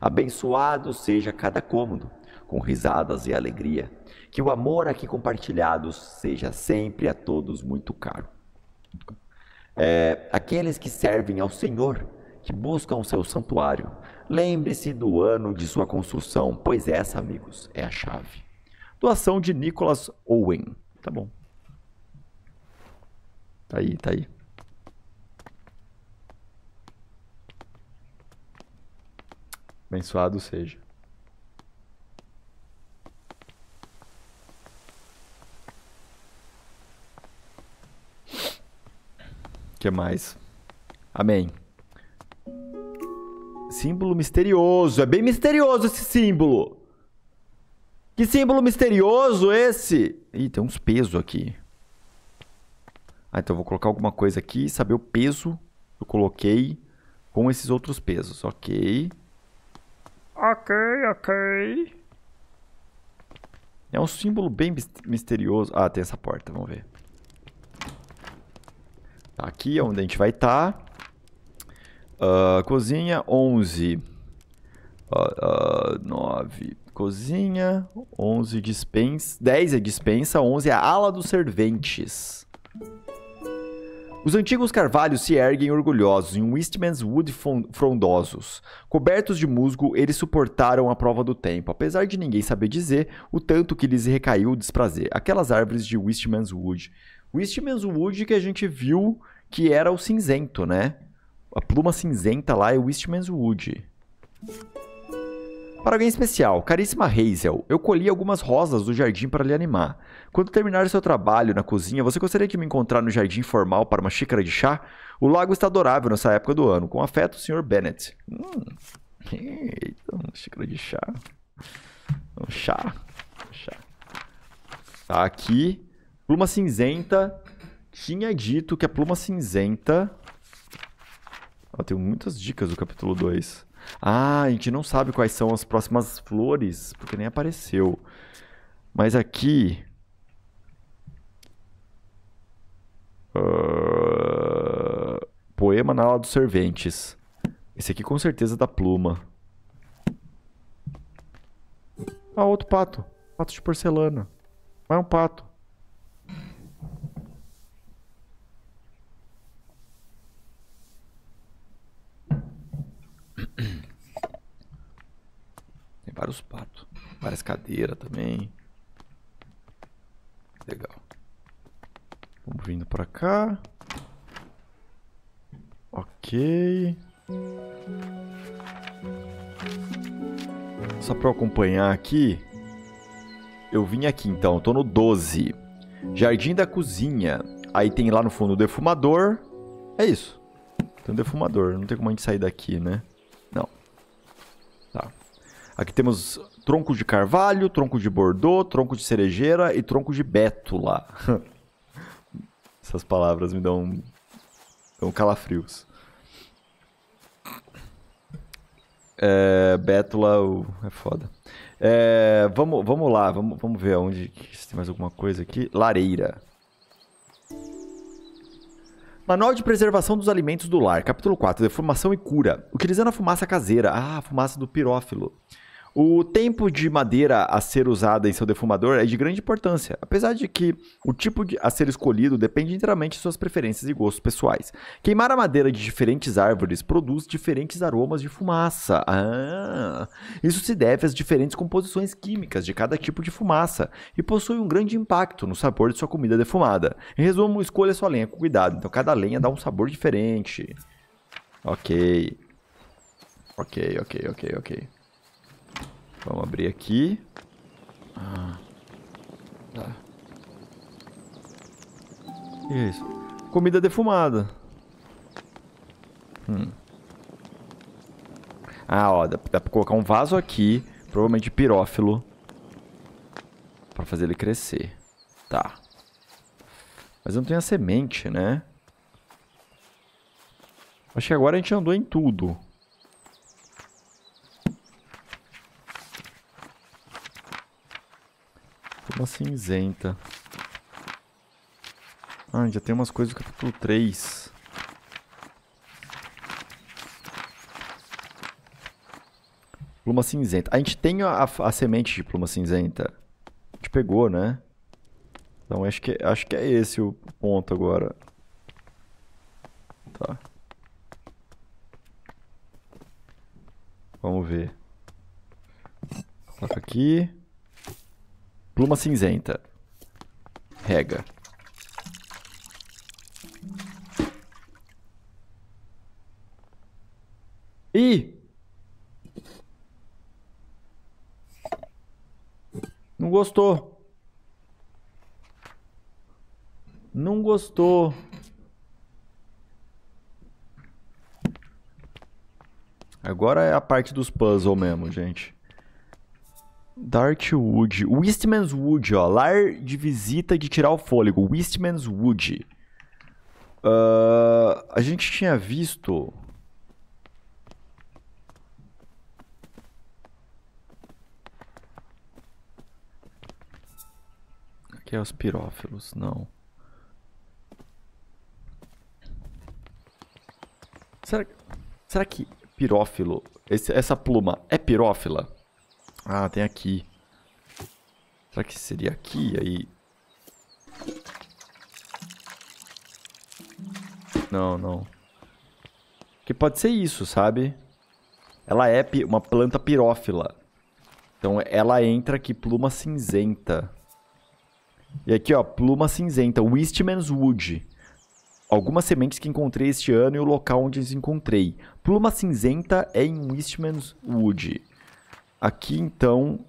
Abençoado seja cada cômodo, com risadas e alegria. Que o amor aqui compartilhado seja sempre a todos muito caro. É, aqueles que servem ao Senhor, que buscam o seu santuário, lembre-se do ano de sua construção, pois essa, amigos, é a chave. Doação de Nicholas Owen. Tá bom. Tá aí, tá aí. Abençoado seja. que mais? Amém. Símbolo misterioso. É bem misterioso esse símbolo. Que símbolo misterioso esse? Ih, tem uns pesos aqui. Ah, então eu vou colocar alguma coisa aqui, saber o peso que eu coloquei com esses outros pesos. Ok. Ok, ok. É um símbolo bem misterioso. Ah, tem essa porta, vamos ver. Tá aqui é onde a gente vai estar. Tá. Uh, cozinha 11. Uh, uh, 9. Cozinha 11 dispensa. 10 é dispensa, 11 é a ala dos serventes. Os antigos carvalhos se erguem orgulhosos em Westmans Wood frondosos. Cobertos de musgo, eles suportaram a prova do tempo, apesar de ninguém saber dizer o tanto que lhes recaiu o desprazer. Aquelas árvores de Westmans Wood. Westmans Wood que a gente viu que era o cinzento, né? A pluma cinzenta lá é Westmans Wood. Para alguém especial, caríssima Hazel, eu colhi algumas rosas do jardim para lhe animar. Quando terminar seu trabalho na cozinha, você gostaria de me encontrar no jardim formal para uma xícara de chá? O lago está adorável nessa época do ano. Com afeto, Sr. Bennett. Hum. Eita, uma xícara de chá. Um chá. Um chá. Tá aqui. Pluma cinzenta. Tinha dito que a pluma cinzenta. Ó, tem muitas dicas do capítulo 2. Ah, a gente não sabe quais são as próximas flores, porque nem apareceu. Mas aqui. Uh, poema na aula dos serventes. Esse aqui com certeza é da pluma. Ah, outro pato. Pato de porcelana. Mas é um pato. Tem vários patos. Várias cadeiras também. Legal. Vamos vindo pra cá. Ok. Só pra eu acompanhar aqui. Eu vim aqui então, eu tô no 12. Jardim da cozinha. Aí tem lá no fundo o defumador. É isso. Tem um defumador, não tem como a gente sair daqui, né? Aqui temos tronco de carvalho, tronco de bordeaux, tronco de cerejeira e tronco de bétula. Essas palavras me dão, dão calafrios. É, bétula é foda. É, vamos, vamos lá, vamos, vamos ver onde se tem mais alguma coisa aqui. Lareira. Manual de Preservação dos Alimentos do Lar, capítulo 4, Defumação e Cura. Utilizando a fumaça caseira. Ah, a fumaça do pirófilo. O tempo de madeira a ser usada em seu defumador é de grande importância, apesar de que o tipo de, a ser escolhido depende inteiramente de suas preferências e gostos pessoais. Queimar a madeira de diferentes árvores produz diferentes aromas de fumaça. Ah, isso se deve às diferentes composições químicas de cada tipo de fumaça e possui um grande impacto no sabor de sua comida defumada. Em resumo, escolha sua lenha com cuidado, então cada lenha dá um sabor diferente. Ok. Ok, ok, ok, ok. Vamos abrir aqui. Ah, tá. Isso. Comida defumada. Hum. Ah, ó, dá, dá pra colocar um vaso aqui, provavelmente pirófilo, pra fazer ele crescer. Tá. Mas eu não tenho a semente, né? Acho que agora a gente andou em tudo. uma cinzenta. Ah, já tem umas coisas do capítulo 3. Pluma cinzenta. A gente tem a, a semente de pluma cinzenta. A gente pegou, né? Então acho que, acho que é esse o ponto agora. Tá. Vamos ver. Coloca aqui. Pluma cinzenta. Rega. Ih! Não gostou. Não gostou. Agora é a parte dos puzzles mesmo, gente. Dark Wood, Wistman's Wood, ó. Lar de visita de tirar o fôlego. Wistman's Wood. Uh, a gente tinha visto... Aqui é os pirófilos, não. Será, será que pirófilo, esse, essa pluma, é pirófila? Ah, tem aqui. Será que seria aqui? Aí... Não, não. Que pode ser isso, sabe? Ela é uma planta pirófila. Então ela entra aqui, pluma cinzenta. E aqui, ó, pluma cinzenta, Wistman's Wood. Algumas sementes que encontrei este ano e o local onde as encontrei. Pluma cinzenta é em Wistman's Wood. Aqui, então,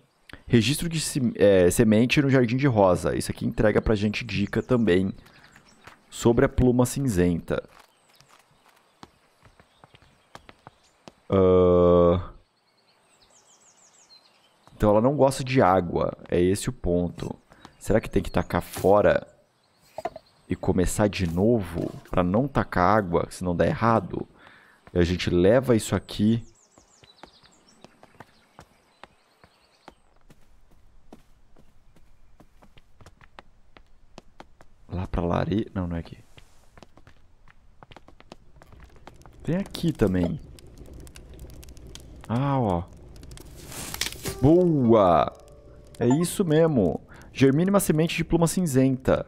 registro de é, semente no jardim de rosa. Isso aqui entrega para gente dica também sobre a pluma cinzenta. Uh... Então ela não gosta de água, é esse o ponto. Será que tem que tacar fora e começar de novo para não tacar água, se não dá errado? E a gente leva isso aqui Lá pra Lari... Não, não é aqui. Tem aqui também. Ah, ó. Boa! É isso mesmo. Germine uma semente de pluma cinzenta.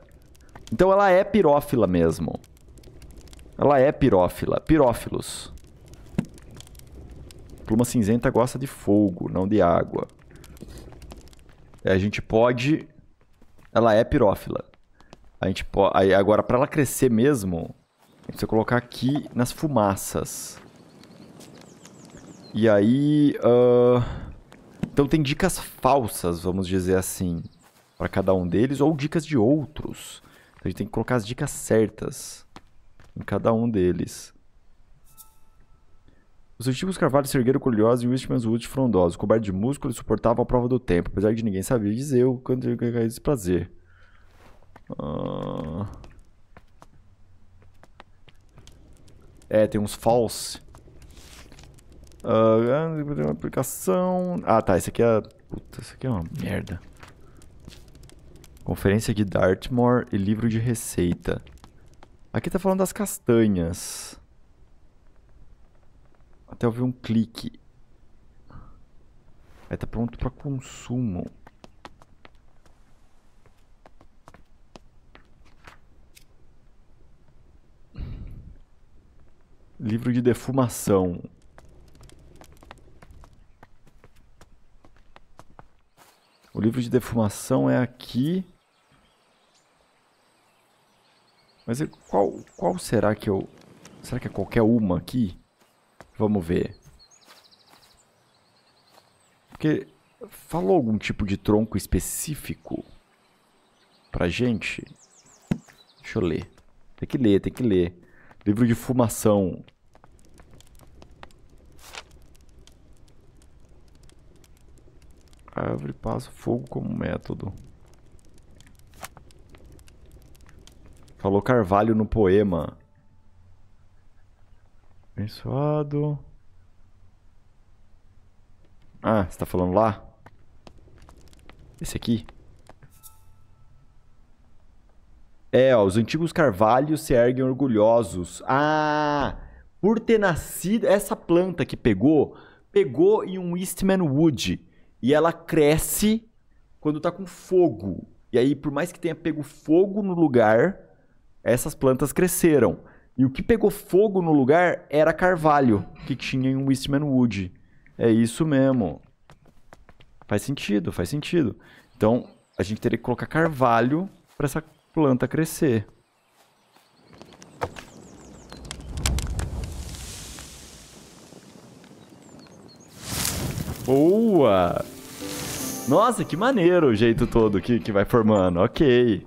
Então ela é pirófila mesmo. Ela é pirófila. Pirófilos. Pluma cinzenta gosta de fogo, não de água. É, a gente pode... Ela é pirófila. A gente pode, agora, para ela crescer mesmo, a gente precisa colocar aqui nas fumaças. E aí... Uh... Então tem dicas falsas, vamos dizer assim, para cada um deles, ou dicas de outros. Então a gente tem que colocar as dicas certas em cada um deles. Os antigos carvalhos se ergueram curiosos e o Eastman's Wood frondoso, coberto de músculo suportava a prova do tempo, apesar de ninguém saber dizer o quanto ele esse prazer. Uh... É, tem uns false. Uh, ah, aplicação. Ah, tá. Esse aqui é. Puta, isso aqui é uma merda. Conferência de Dartmoor e livro de receita. Aqui tá falando das castanhas. Até eu um clique. Aí é, tá pronto para consumo. Livro de defumação. O livro de defumação é aqui. Mas é, qual, qual será que eu... Será que é qualquer uma aqui? Vamos ver. Porque falou algum tipo de tronco específico pra gente? Deixa eu ler. Tem que ler, tem que ler. Livro de fumação. árvore passa fogo como método. Falou Carvalho no poema. Abençoado. Ah, você tá falando lá? Esse aqui? É, ó, os antigos carvalhos se erguem orgulhosos. Ah, por ter nascido... Essa planta que pegou, pegou em um Eastman Wood e ela cresce quando tá com fogo. E aí, por mais que tenha pego fogo no lugar, essas plantas cresceram. E o que pegou fogo no lugar era carvalho, que tinha em Wistman Wood. É isso mesmo. Faz sentido, faz sentido. Então, a gente teria que colocar carvalho para essa planta crescer. Boa! Nossa, que maneiro o jeito todo que, que vai formando. Ok.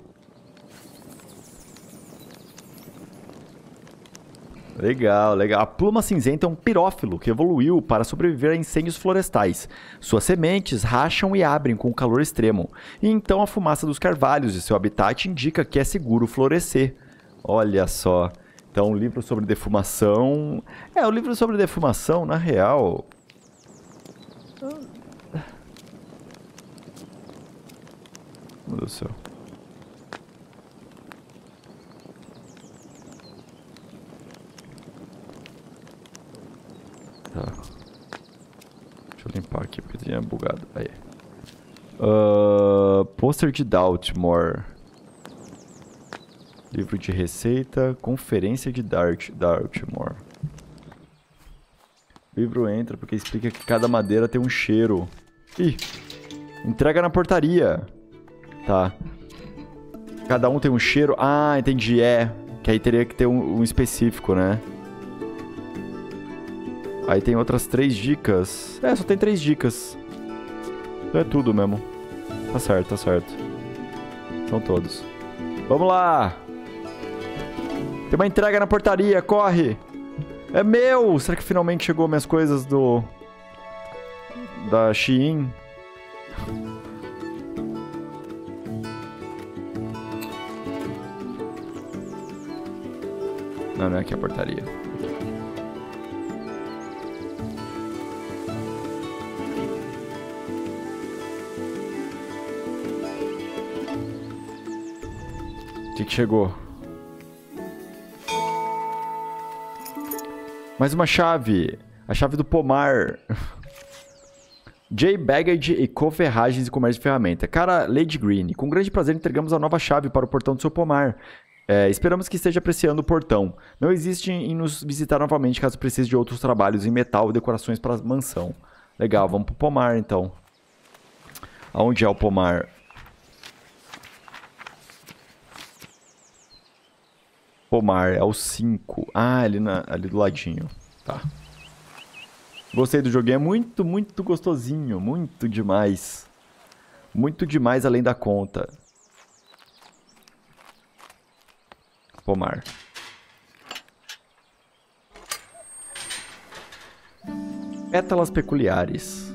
Legal, legal. A pluma cinzenta é um pirófilo que evoluiu para sobreviver a incêndios florestais. Suas sementes racham e abrem com o calor extremo, e então a fumaça dos carvalhos e seu habitat indica que é seguro florescer. Olha só. Então, um livro sobre defumação. É, o livro sobre defumação, na real. do céu. Tá. Deixa eu limpar aqui, porque tinha bugado. Aí. Uh, pôster de Daltmore. Livro de receita. Conferência de Dart, Dartmore. livro entra porque explica que cada madeira tem um cheiro. Ih! Entrega na portaria. Tá. Cada um tem um cheiro. Ah, entendi. É. Que aí teria que ter um, um específico, né? Aí tem outras três dicas. É, só tem três dicas. Então é tudo mesmo. Tá certo, tá certo. São todos. Vamos lá! Tem uma entrega na portaria, corre! É meu! Será que finalmente chegou minhas coisas do. Da Shein? Não, não é aqui a portaria. O que, que chegou? Mais uma chave. A chave do pomar. J. Baggage e Co. Ferragens e Comércio de Ferramenta. Cara, Lady Green, com grande prazer entregamos a nova chave para o portão do seu pomar. É, esperamos que esteja apreciando o portão. Não existe em nos visitar novamente caso precise de outros trabalhos em metal e decorações para a mansão. Legal, vamos pro pomar então. Aonde é o pomar? Pomar, é o 5. Ah, ali, na, ali do ladinho. Tá. Gostei do jogo, é muito, muito gostosinho. Muito demais. Muito demais além da conta. pomar. Pétalas peculiares.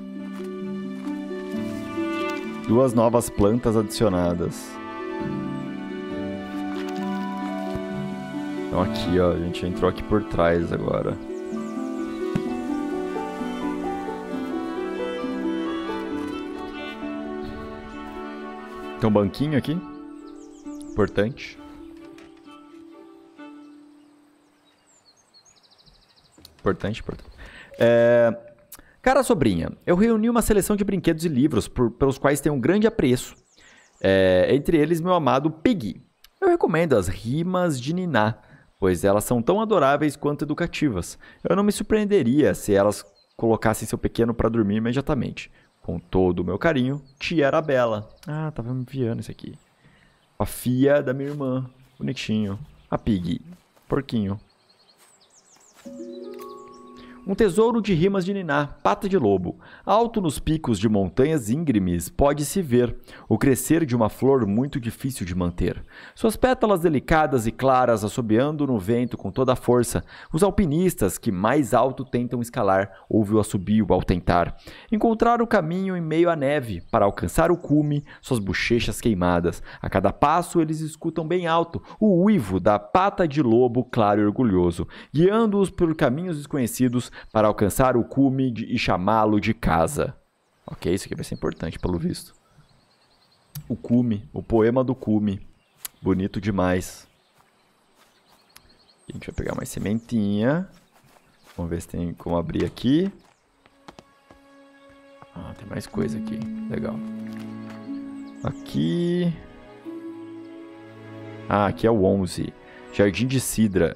Duas novas plantas adicionadas. Então aqui, ó, a gente entrou aqui por trás agora. Tem um banquinho aqui. Importante. Importante, importante. É... Cara Sobrinha, eu reuni uma seleção de brinquedos e livros por, pelos quais tenho um grande apreço. É, entre eles, meu amado Piggy. Eu recomendo as rimas de Niná, pois elas são tão adoráveis quanto educativas. Eu não me surpreenderia se elas colocassem seu pequeno para dormir imediatamente. Com todo o meu carinho, Tia Arabella. Ah, tava me enviando isso aqui. A fia da minha irmã. Bonitinho. A Piggy. Porquinho um tesouro de rimas de Niná, pata de lobo. Alto nos picos de montanhas íngremes pode-se ver o crescer de uma flor muito difícil de manter. Suas pétalas delicadas e claras assobiando no vento com toda a força, os alpinistas que mais alto tentam escalar ouve o assobio ao tentar. Encontrar o caminho em meio à neve, para alcançar o cume, suas bochechas queimadas. A cada passo eles escutam bem alto o uivo da pata de lobo claro e orgulhoso, guiando-os por caminhos desconhecidos para alcançar o cume e chamá-lo de casa. Ok, isso aqui vai ser importante, pelo visto. O cume, o poema do cume. Bonito demais. A gente vai pegar mais sementinha. Vamos ver se tem como abrir aqui. Ah, tem mais coisa aqui. Legal. Aqui. Ah, aqui é o 11. Jardim de Sidra.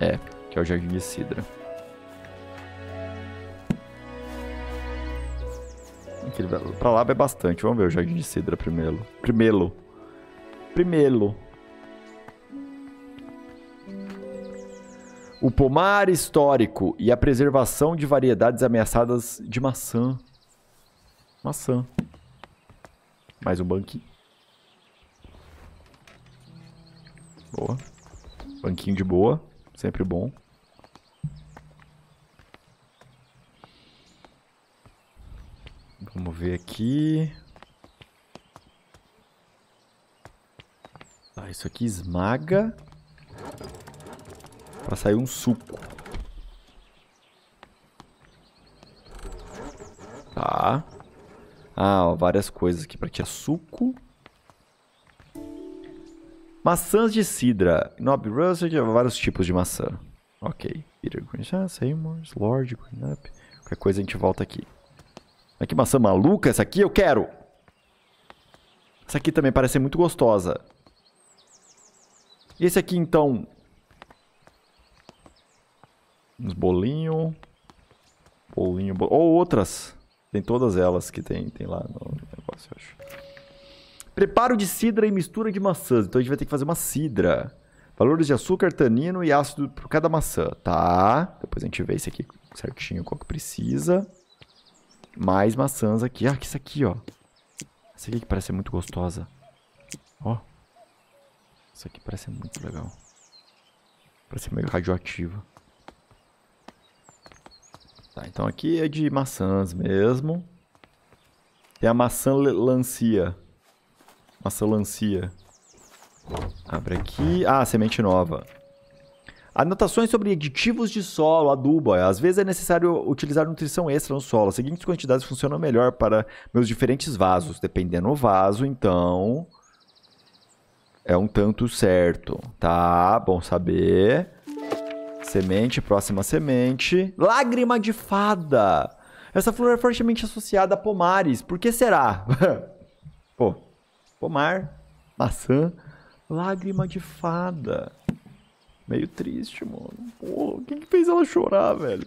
É, que é o Jardim de Sidra. Pra lá é bastante. Vamos ver o Jardim de Sidra primeiro. Primeiro. Primeiro. O pomar histórico e a preservação de variedades ameaçadas de maçã. Maçã. Mais um banquinho. Boa. Banquinho de boa. Sempre bom. ver aqui. Tá, isso aqui esmaga para sair um suco. Tá. Ah, ó, várias coisas aqui para tirar suco. Maçãs de cidra. Nob Russet, vários tipos de maçã. Ok. Peter Green, Seymour, Lord, Green Up. Qualquer coisa a gente volta aqui. Mas que maçã maluca essa aqui, eu quero! Essa aqui também parece ser muito gostosa. E esse aqui, então? Uns bolinho. Bolinho, Ou outras. Tem todas elas que tem, tem lá no negócio, eu acho. Preparo de cidra e mistura de maçãs. Então a gente vai ter que fazer uma cidra. Valores de açúcar, tanino e ácido por cada maçã. Tá. Depois a gente vê isso aqui certinho, qual que precisa. Mais maçãs aqui. Ah, que isso aqui, ó. Essa aqui que parece ser muito gostosa. Ó. Isso aqui parece ser muito legal. Parece meio radioativa. Tá, então aqui é de maçãs mesmo. Tem é a maçã lancia. Maçã lancia. Abre aqui. Ah, semente nova. Anotações sobre aditivos de solo, adubo. É, às vezes é necessário utilizar nutrição extra no solo. As seguintes quantidades funcionam melhor para meus diferentes vasos. Dependendo do vaso, então. É um tanto certo. Tá, bom saber. Semente, próxima semente. Lágrima de fada. Essa flor é fortemente associada a pomares. Por que será? Pô, pomar, maçã, lágrima de fada. Meio triste, mano. Porra, quem que fez ela chorar, velho?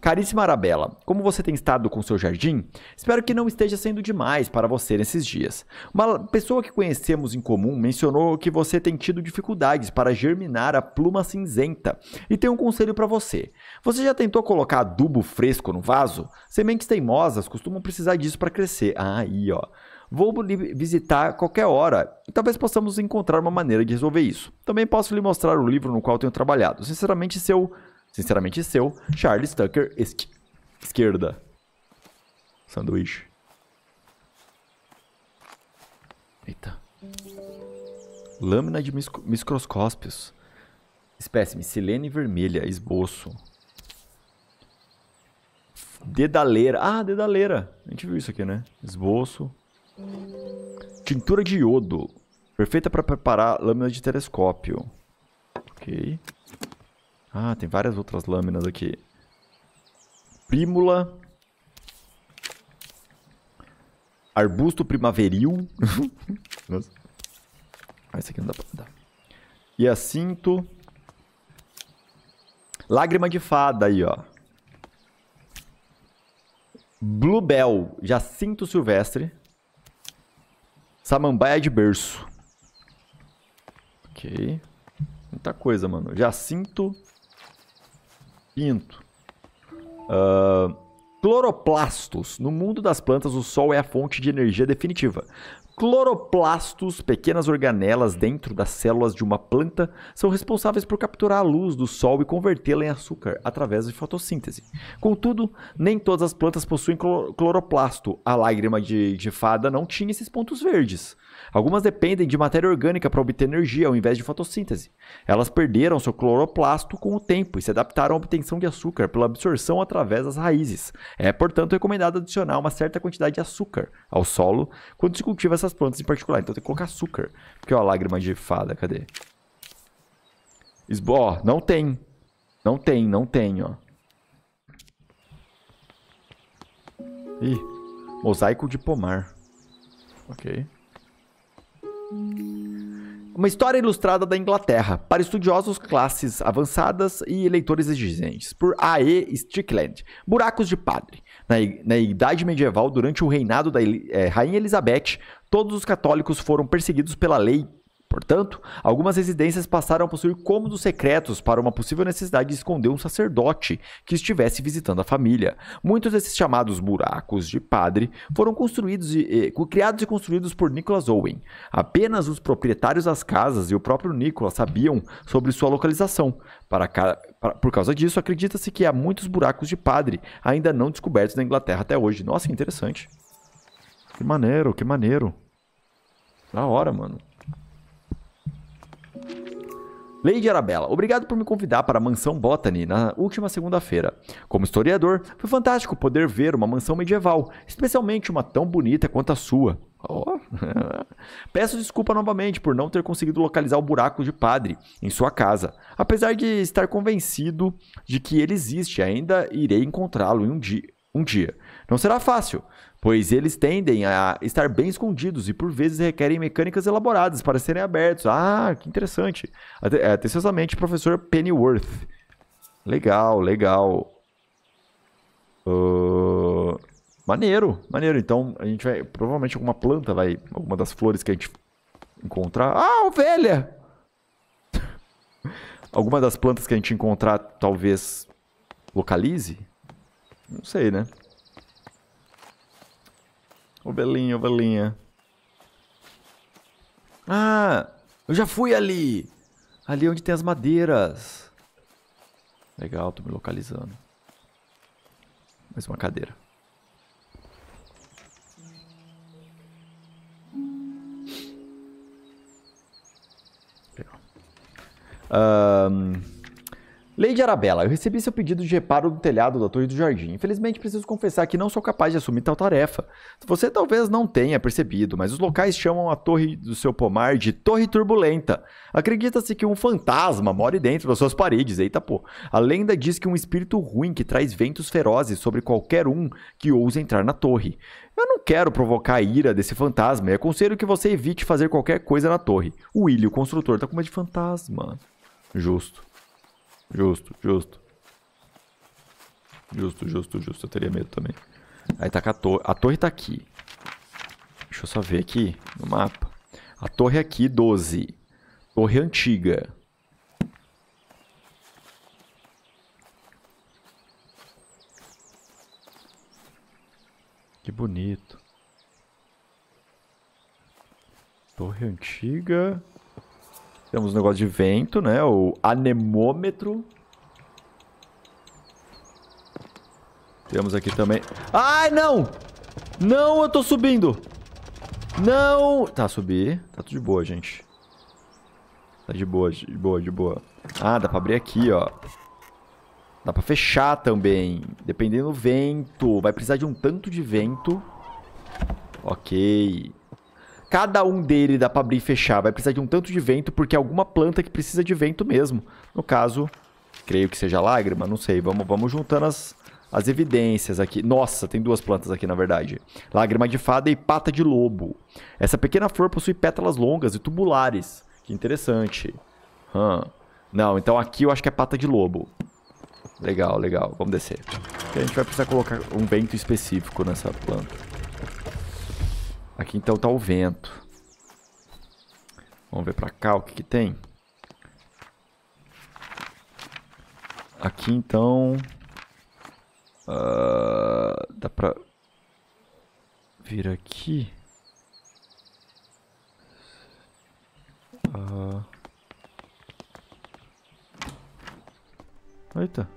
Caríssima Arabella, como você tem estado com seu jardim, espero que não esteja sendo demais para você nesses dias. Uma pessoa que conhecemos em comum mencionou que você tem tido dificuldades para germinar a pluma cinzenta e tem um conselho para você. Você já tentou colocar adubo fresco no vaso? Sementes teimosas costumam precisar disso para crescer. Ah, aí, ó. Vou lhe visitar qualquer hora e talvez possamos encontrar uma maneira de resolver isso. Também posso lhe mostrar o livro no qual tenho trabalhado. Sinceramente, seu. Sinceramente, seu Charles Tucker Esquerda. Sanduíche. Eita. Lâmina de microscópios. espécime silene vermelha. Esboço. Dedaleira. Ah, dedaleira. A gente viu isso aqui, né? Esboço. Tintura de iodo. Perfeita para preparar lâminas de telescópio. Ok. Ah, tem várias outras lâminas aqui. Prímula. Arbusto primaveril. Nossa. Ah, esse aqui não dá pra dar. cinto, Lágrima de fada aí, ó. Bluebell. Jacinto silvestre. Samambaia de berço. Ok. Muita coisa, mano. Jacinto. Pinto. Uh, cloroplastos. No mundo das plantas, o sol é a fonte de energia definitiva. Cloroplastos, pequenas organelas dentro das células de uma planta, são responsáveis por capturar a luz do sol e convertê-la em açúcar através de fotossíntese. Contudo, nem todas as plantas possuem cloroplasto. A lágrima de, de fada não tinha esses pontos verdes. Algumas dependem de matéria orgânica para obter energia ao invés de fotossíntese. Elas perderam seu cloroplasto com o tempo e se adaptaram à obtenção de açúcar pela absorção através das raízes. É, portanto, recomendado adicionar uma certa quantidade de açúcar ao solo quando se cultiva essas plantas em particular. Então tem que colocar açúcar. Porque, ó, lágrima de fada, cadê? Esbo, não tem. Não tem, não tem, ó. Ih, mosaico de pomar. Ok. Uma história ilustrada da Inglaterra, para estudiosos, classes avançadas e eleitores exigentes, por A.E. Strickland. Buracos de Padre. Na, na Idade Medieval, durante o reinado da é, Rainha Elizabeth, todos os católicos foram perseguidos pela lei Portanto, algumas residências passaram a possuir cômodos secretos para uma possível necessidade de esconder um sacerdote que estivesse visitando a família. Muitos desses chamados buracos de padre foram construídos e, eh, criados e construídos por Nicholas Owen. Apenas os proprietários das casas e o próprio Nicholas sabiam sobre sua localização. Para, para, por causa disso, acredita-se que há muitos buracos de padre ainda não descobertos na Inglaterra até hoje. Nossa, que interessante. Que maneiro, que maneiro. Da hora, mano. Lady Arabella, obrigado por me convidar para a Mansão Botany na última segunda-feira. Como historiador, foi fantástico poder ver uma mansão medieval, especialmente uma tão bonita quanto a sua. Oh. Peço desculpa novamente por não ter conseguido localizar o buraco de padre em sua casa. Apesar de estar convencido de que ele existe, ainda irei encontrá-lo um dia. Um dia. Não será fácil, pois eles tendem a estar bem escondidos e por vezes requerem mecânicas elaboradas para serem abertos. Ah, que interessante. É, atenciosamente, professor Pennyworth. Legal, legal. Uh, maneiro, maneiro. Então, a gente vai. Provavelmente alguma planta vai. Alguma das flores que a gente encontrar. Ah, ovelha! alguma das plantas que a gente encontrar, talvez localize? Não sei, né? Ovelhinha, ovelhinha. Ah, eu já fui ali. Ali onde tem as madeiras. Legal, tô me localizando. Mais uma cadeira. Legal. Um... Lady Arabella, eu recebi seu pedido de reparo do telhado da Torre do Jardim. Infelizmente, preciso confessar que não sou capaz de assumir tal tarefa. Você talvez não tenha percebido, mas os locais chamam a Torre do seu pomar de Torre Turbulenta. Acredita-se que um fantasma more dentro das suas paredes. Eita pô. A lenda diz que um espírito ruim que traz ventos ferozes sobre qualquer um que ousa entrar na torre. Eu não quero provocar a ira desse fantasma e aconselho que você evite fazer qualquer coisa na torre. O Willy, o construtor, tá com uma de fantasma. Justo. Justo, justo. Justo, justo, justo. Eu teria medo também. Aí tá com a torre. A torre tá aqui. Deixa eu só ver aqui no mapa. A torre aqui, 12. Torre antiga. Que bonito. Torre antiga. Temos um negócio de vento, né? O anemômetro. Temos aqui também... Ai, não! Não, eu tô subindo! Não! Tá, subi. Tá tudo de boa, gente. Tá de boa, de boa, de boa. Ah, dá pra abrir aqui, ó. Dá pra fechar também. Dependendo do vento. Vai precisar de um tanto de vento. Ok cada um dele dá para abrir e fechar. Vai precisar de um tanto de vento, porque é alguma planta que precisa de vento mesmo. No caso, creio que seja lágrima, não sei. Vamos, vamos juntando as, as evidências aqui. Nossa, tem duas plantas aqui, na verdade. Lágrima de fada e pata de lobo. Essa pequena flor possui pétalas longas e tubulares. Que interessante. Hum. Não, então aqui eu acho que é pata de lobo. Legal, legal. Vamos descer. a gente vai precisar colocar um vento específico nessa planta. Aqui então tá o vento. Vamos ver para cá o que, que tem. Aqui então... Uh, dá pra vir aqui. Uh... Eita.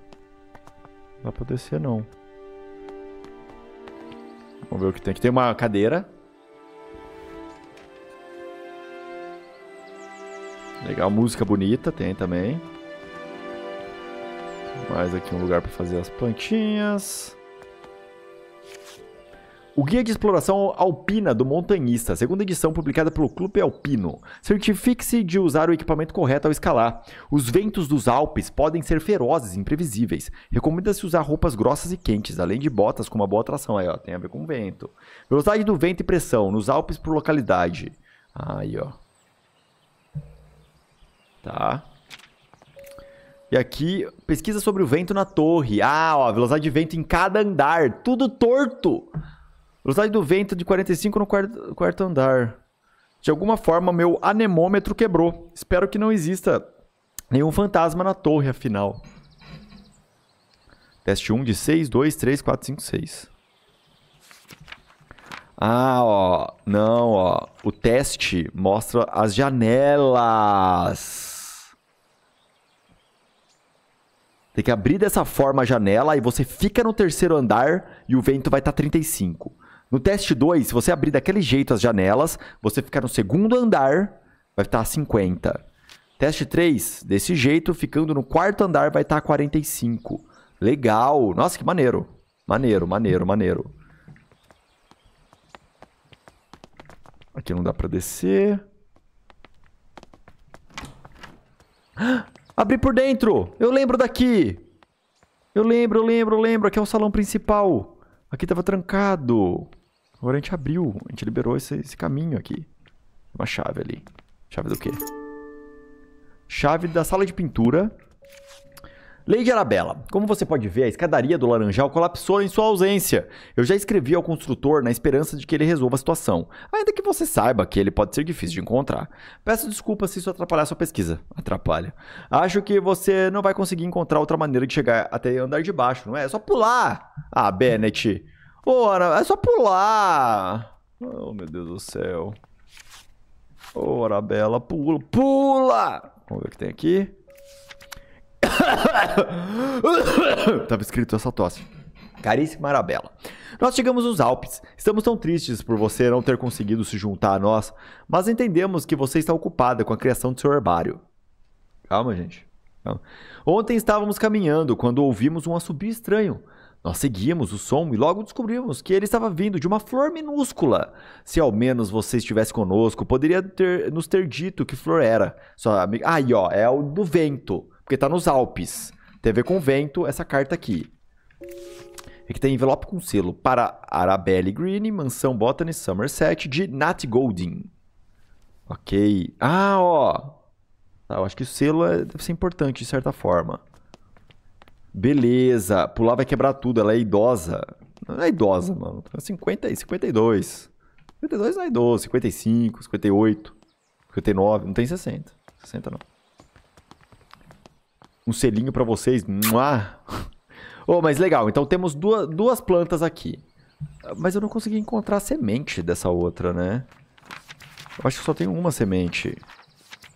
Não dá pra descer não. Vamos ver o que tem. Aqui tem uma cadeira. Legal, música bonita tem também. Mais aqui um lugar para fazer as plantinhas. O Guia de Exploração Alpina do Montanhista, segunda edição publicada pelo Clube Alpino. Certifique-se de usar o equipamento correto ao escalar. Os ventos dos Alpes podem ser ferozes e imprevisíveis. Recomenda-se usar roupas grossas e quentes, além de botas com uma boa tração. Aí, ó, tem a ver com o vento. Velocidade do vento e pressão nos Alpes por localidade. Aí, ó. Tá. E aqui, pesquisa sobre o vento na torre. Ah, ó, velocidade de vento em cada andar. Tudo torto. Velocidade do vento de 45 no quarto, quarto andar. De alguma forma, meu anemômetro quebrou. Espero que não exista nenhum fantasma na torre, afinal. Teste 1 de 6, 2, 3, 4, 5, 6. Ah, ó. Não, ó. O teste mostra as janelas. Tem que abrir dessa forma a janela e você fica no terceiro andar e o vento vai estar tá 35. No teste 2, se você abrir daquele jeito as janelas, você fica no segundo andar, vai estar tá 50. Teste 3, desse jeito, ficando no quarto andar, vai estar tá 45. Legal! Nossa, que maneiro! Maneiro, maneiro, maneiro. Aqui não dá pra descer. Ah! Abri por dentro. Eu lembro daqui. Eu lembro, eu lembro, eu lembro. Aqui é o salão principal. Aqui tava trancado. Agora a gente abriu. A gente liberou esse, esse caminho aqui. Uma chave ali. Chave do quê? Chave da sala de pintura. Lady Arabella, como você pode ver, a escadaria do Laranjal colapsou em sua ausência. Eu já escrevi ao construtor na esperança de que ele resolva a situação, ainda que você saiba que ele pode ser difícil de encontrar. Peço desculpas se isso atrapalhar sua pesquisa. Atrapalha. Acho que você não vai conseguir encontrar outra maneira de chegar até andar de baixo, não é? É só pular! Ah, Bennett. Ora, é só pular! Oh, meu Deus do céu. Ô, oh, pula, pula! Vamos ver o que tem aqui. Tava escrito essa tosse. Caríssima Arabella, nós chegamos nos Alpes. Estamos tão tristes por você não ter conseguido se juntar a nós, mas entendemos que você está ocupada com a criação do seu herbário. Calma, gente. Calma. Ontem estávamos caminhando quando ouvimos um assobio estranho. Nós seguimos o som e logo descobrimos que ele estava vindo de uma flor minúscula. Se ao menos você estivesse conosco, poderia ter, nos ter dito que flor era. Só, amiga... Aí, ó, é o do vento. Porque tá nos Alpes. Tem a ver com o vento, essa carta aqui. É que tem envelope com selo para Arabelle Green, Mansão Botany, Somerset, de Nat Golding. Ok. Ah, ó. Ah, eu acho que o selo é, deve ser importante, de certa forma. Beleza. Pular vai quebrar tudo, ela é idosa. Não é idosa, mano. 50, 52. 52 não é idoso. 55, 58, 59. Não tem 60. 60 não um selinho para vocês. Mua! Oh, mas legal, então temos duas, duas plantas aqui. Mas eu não consegui encontrar a semente dessa outra, né? Eu acho que só tem uma semente.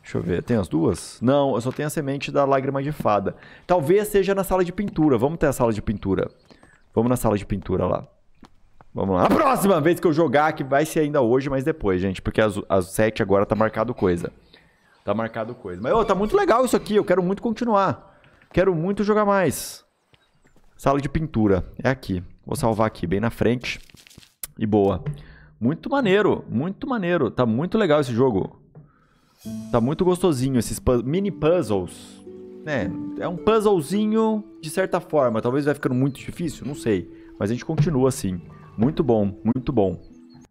Deixa eu ver, tem as duas? Não, eu só tenho a semente da lágrima de fada. Talvez seja na sala de pintura. Vamos ter a sala de pintura. Vamos na sala de pintura lá. Vamos lá. A próxima vez que eu jogar, que vai ser ainda hoje, mas depois, gente. Porque as às 7 agora tá marcado coisa. Tá marcado coisa. Mas, ô, tá muito legal isso aqui. Eu quero muito continuar. Quero muito jogar mais. Sala de pintura. É aqui. Vou salvar aqui, bem na frente. E boa. Muito maneiro. Muito maneiro. Tá muito legal esse jogo. Tá muito gostosinho esses mini puzzles. É, é um puzzlezinho de certa forma. Talvez vai ficando muito difícil, não sei. Mas a gente continua assim. Muito bom, muito bom.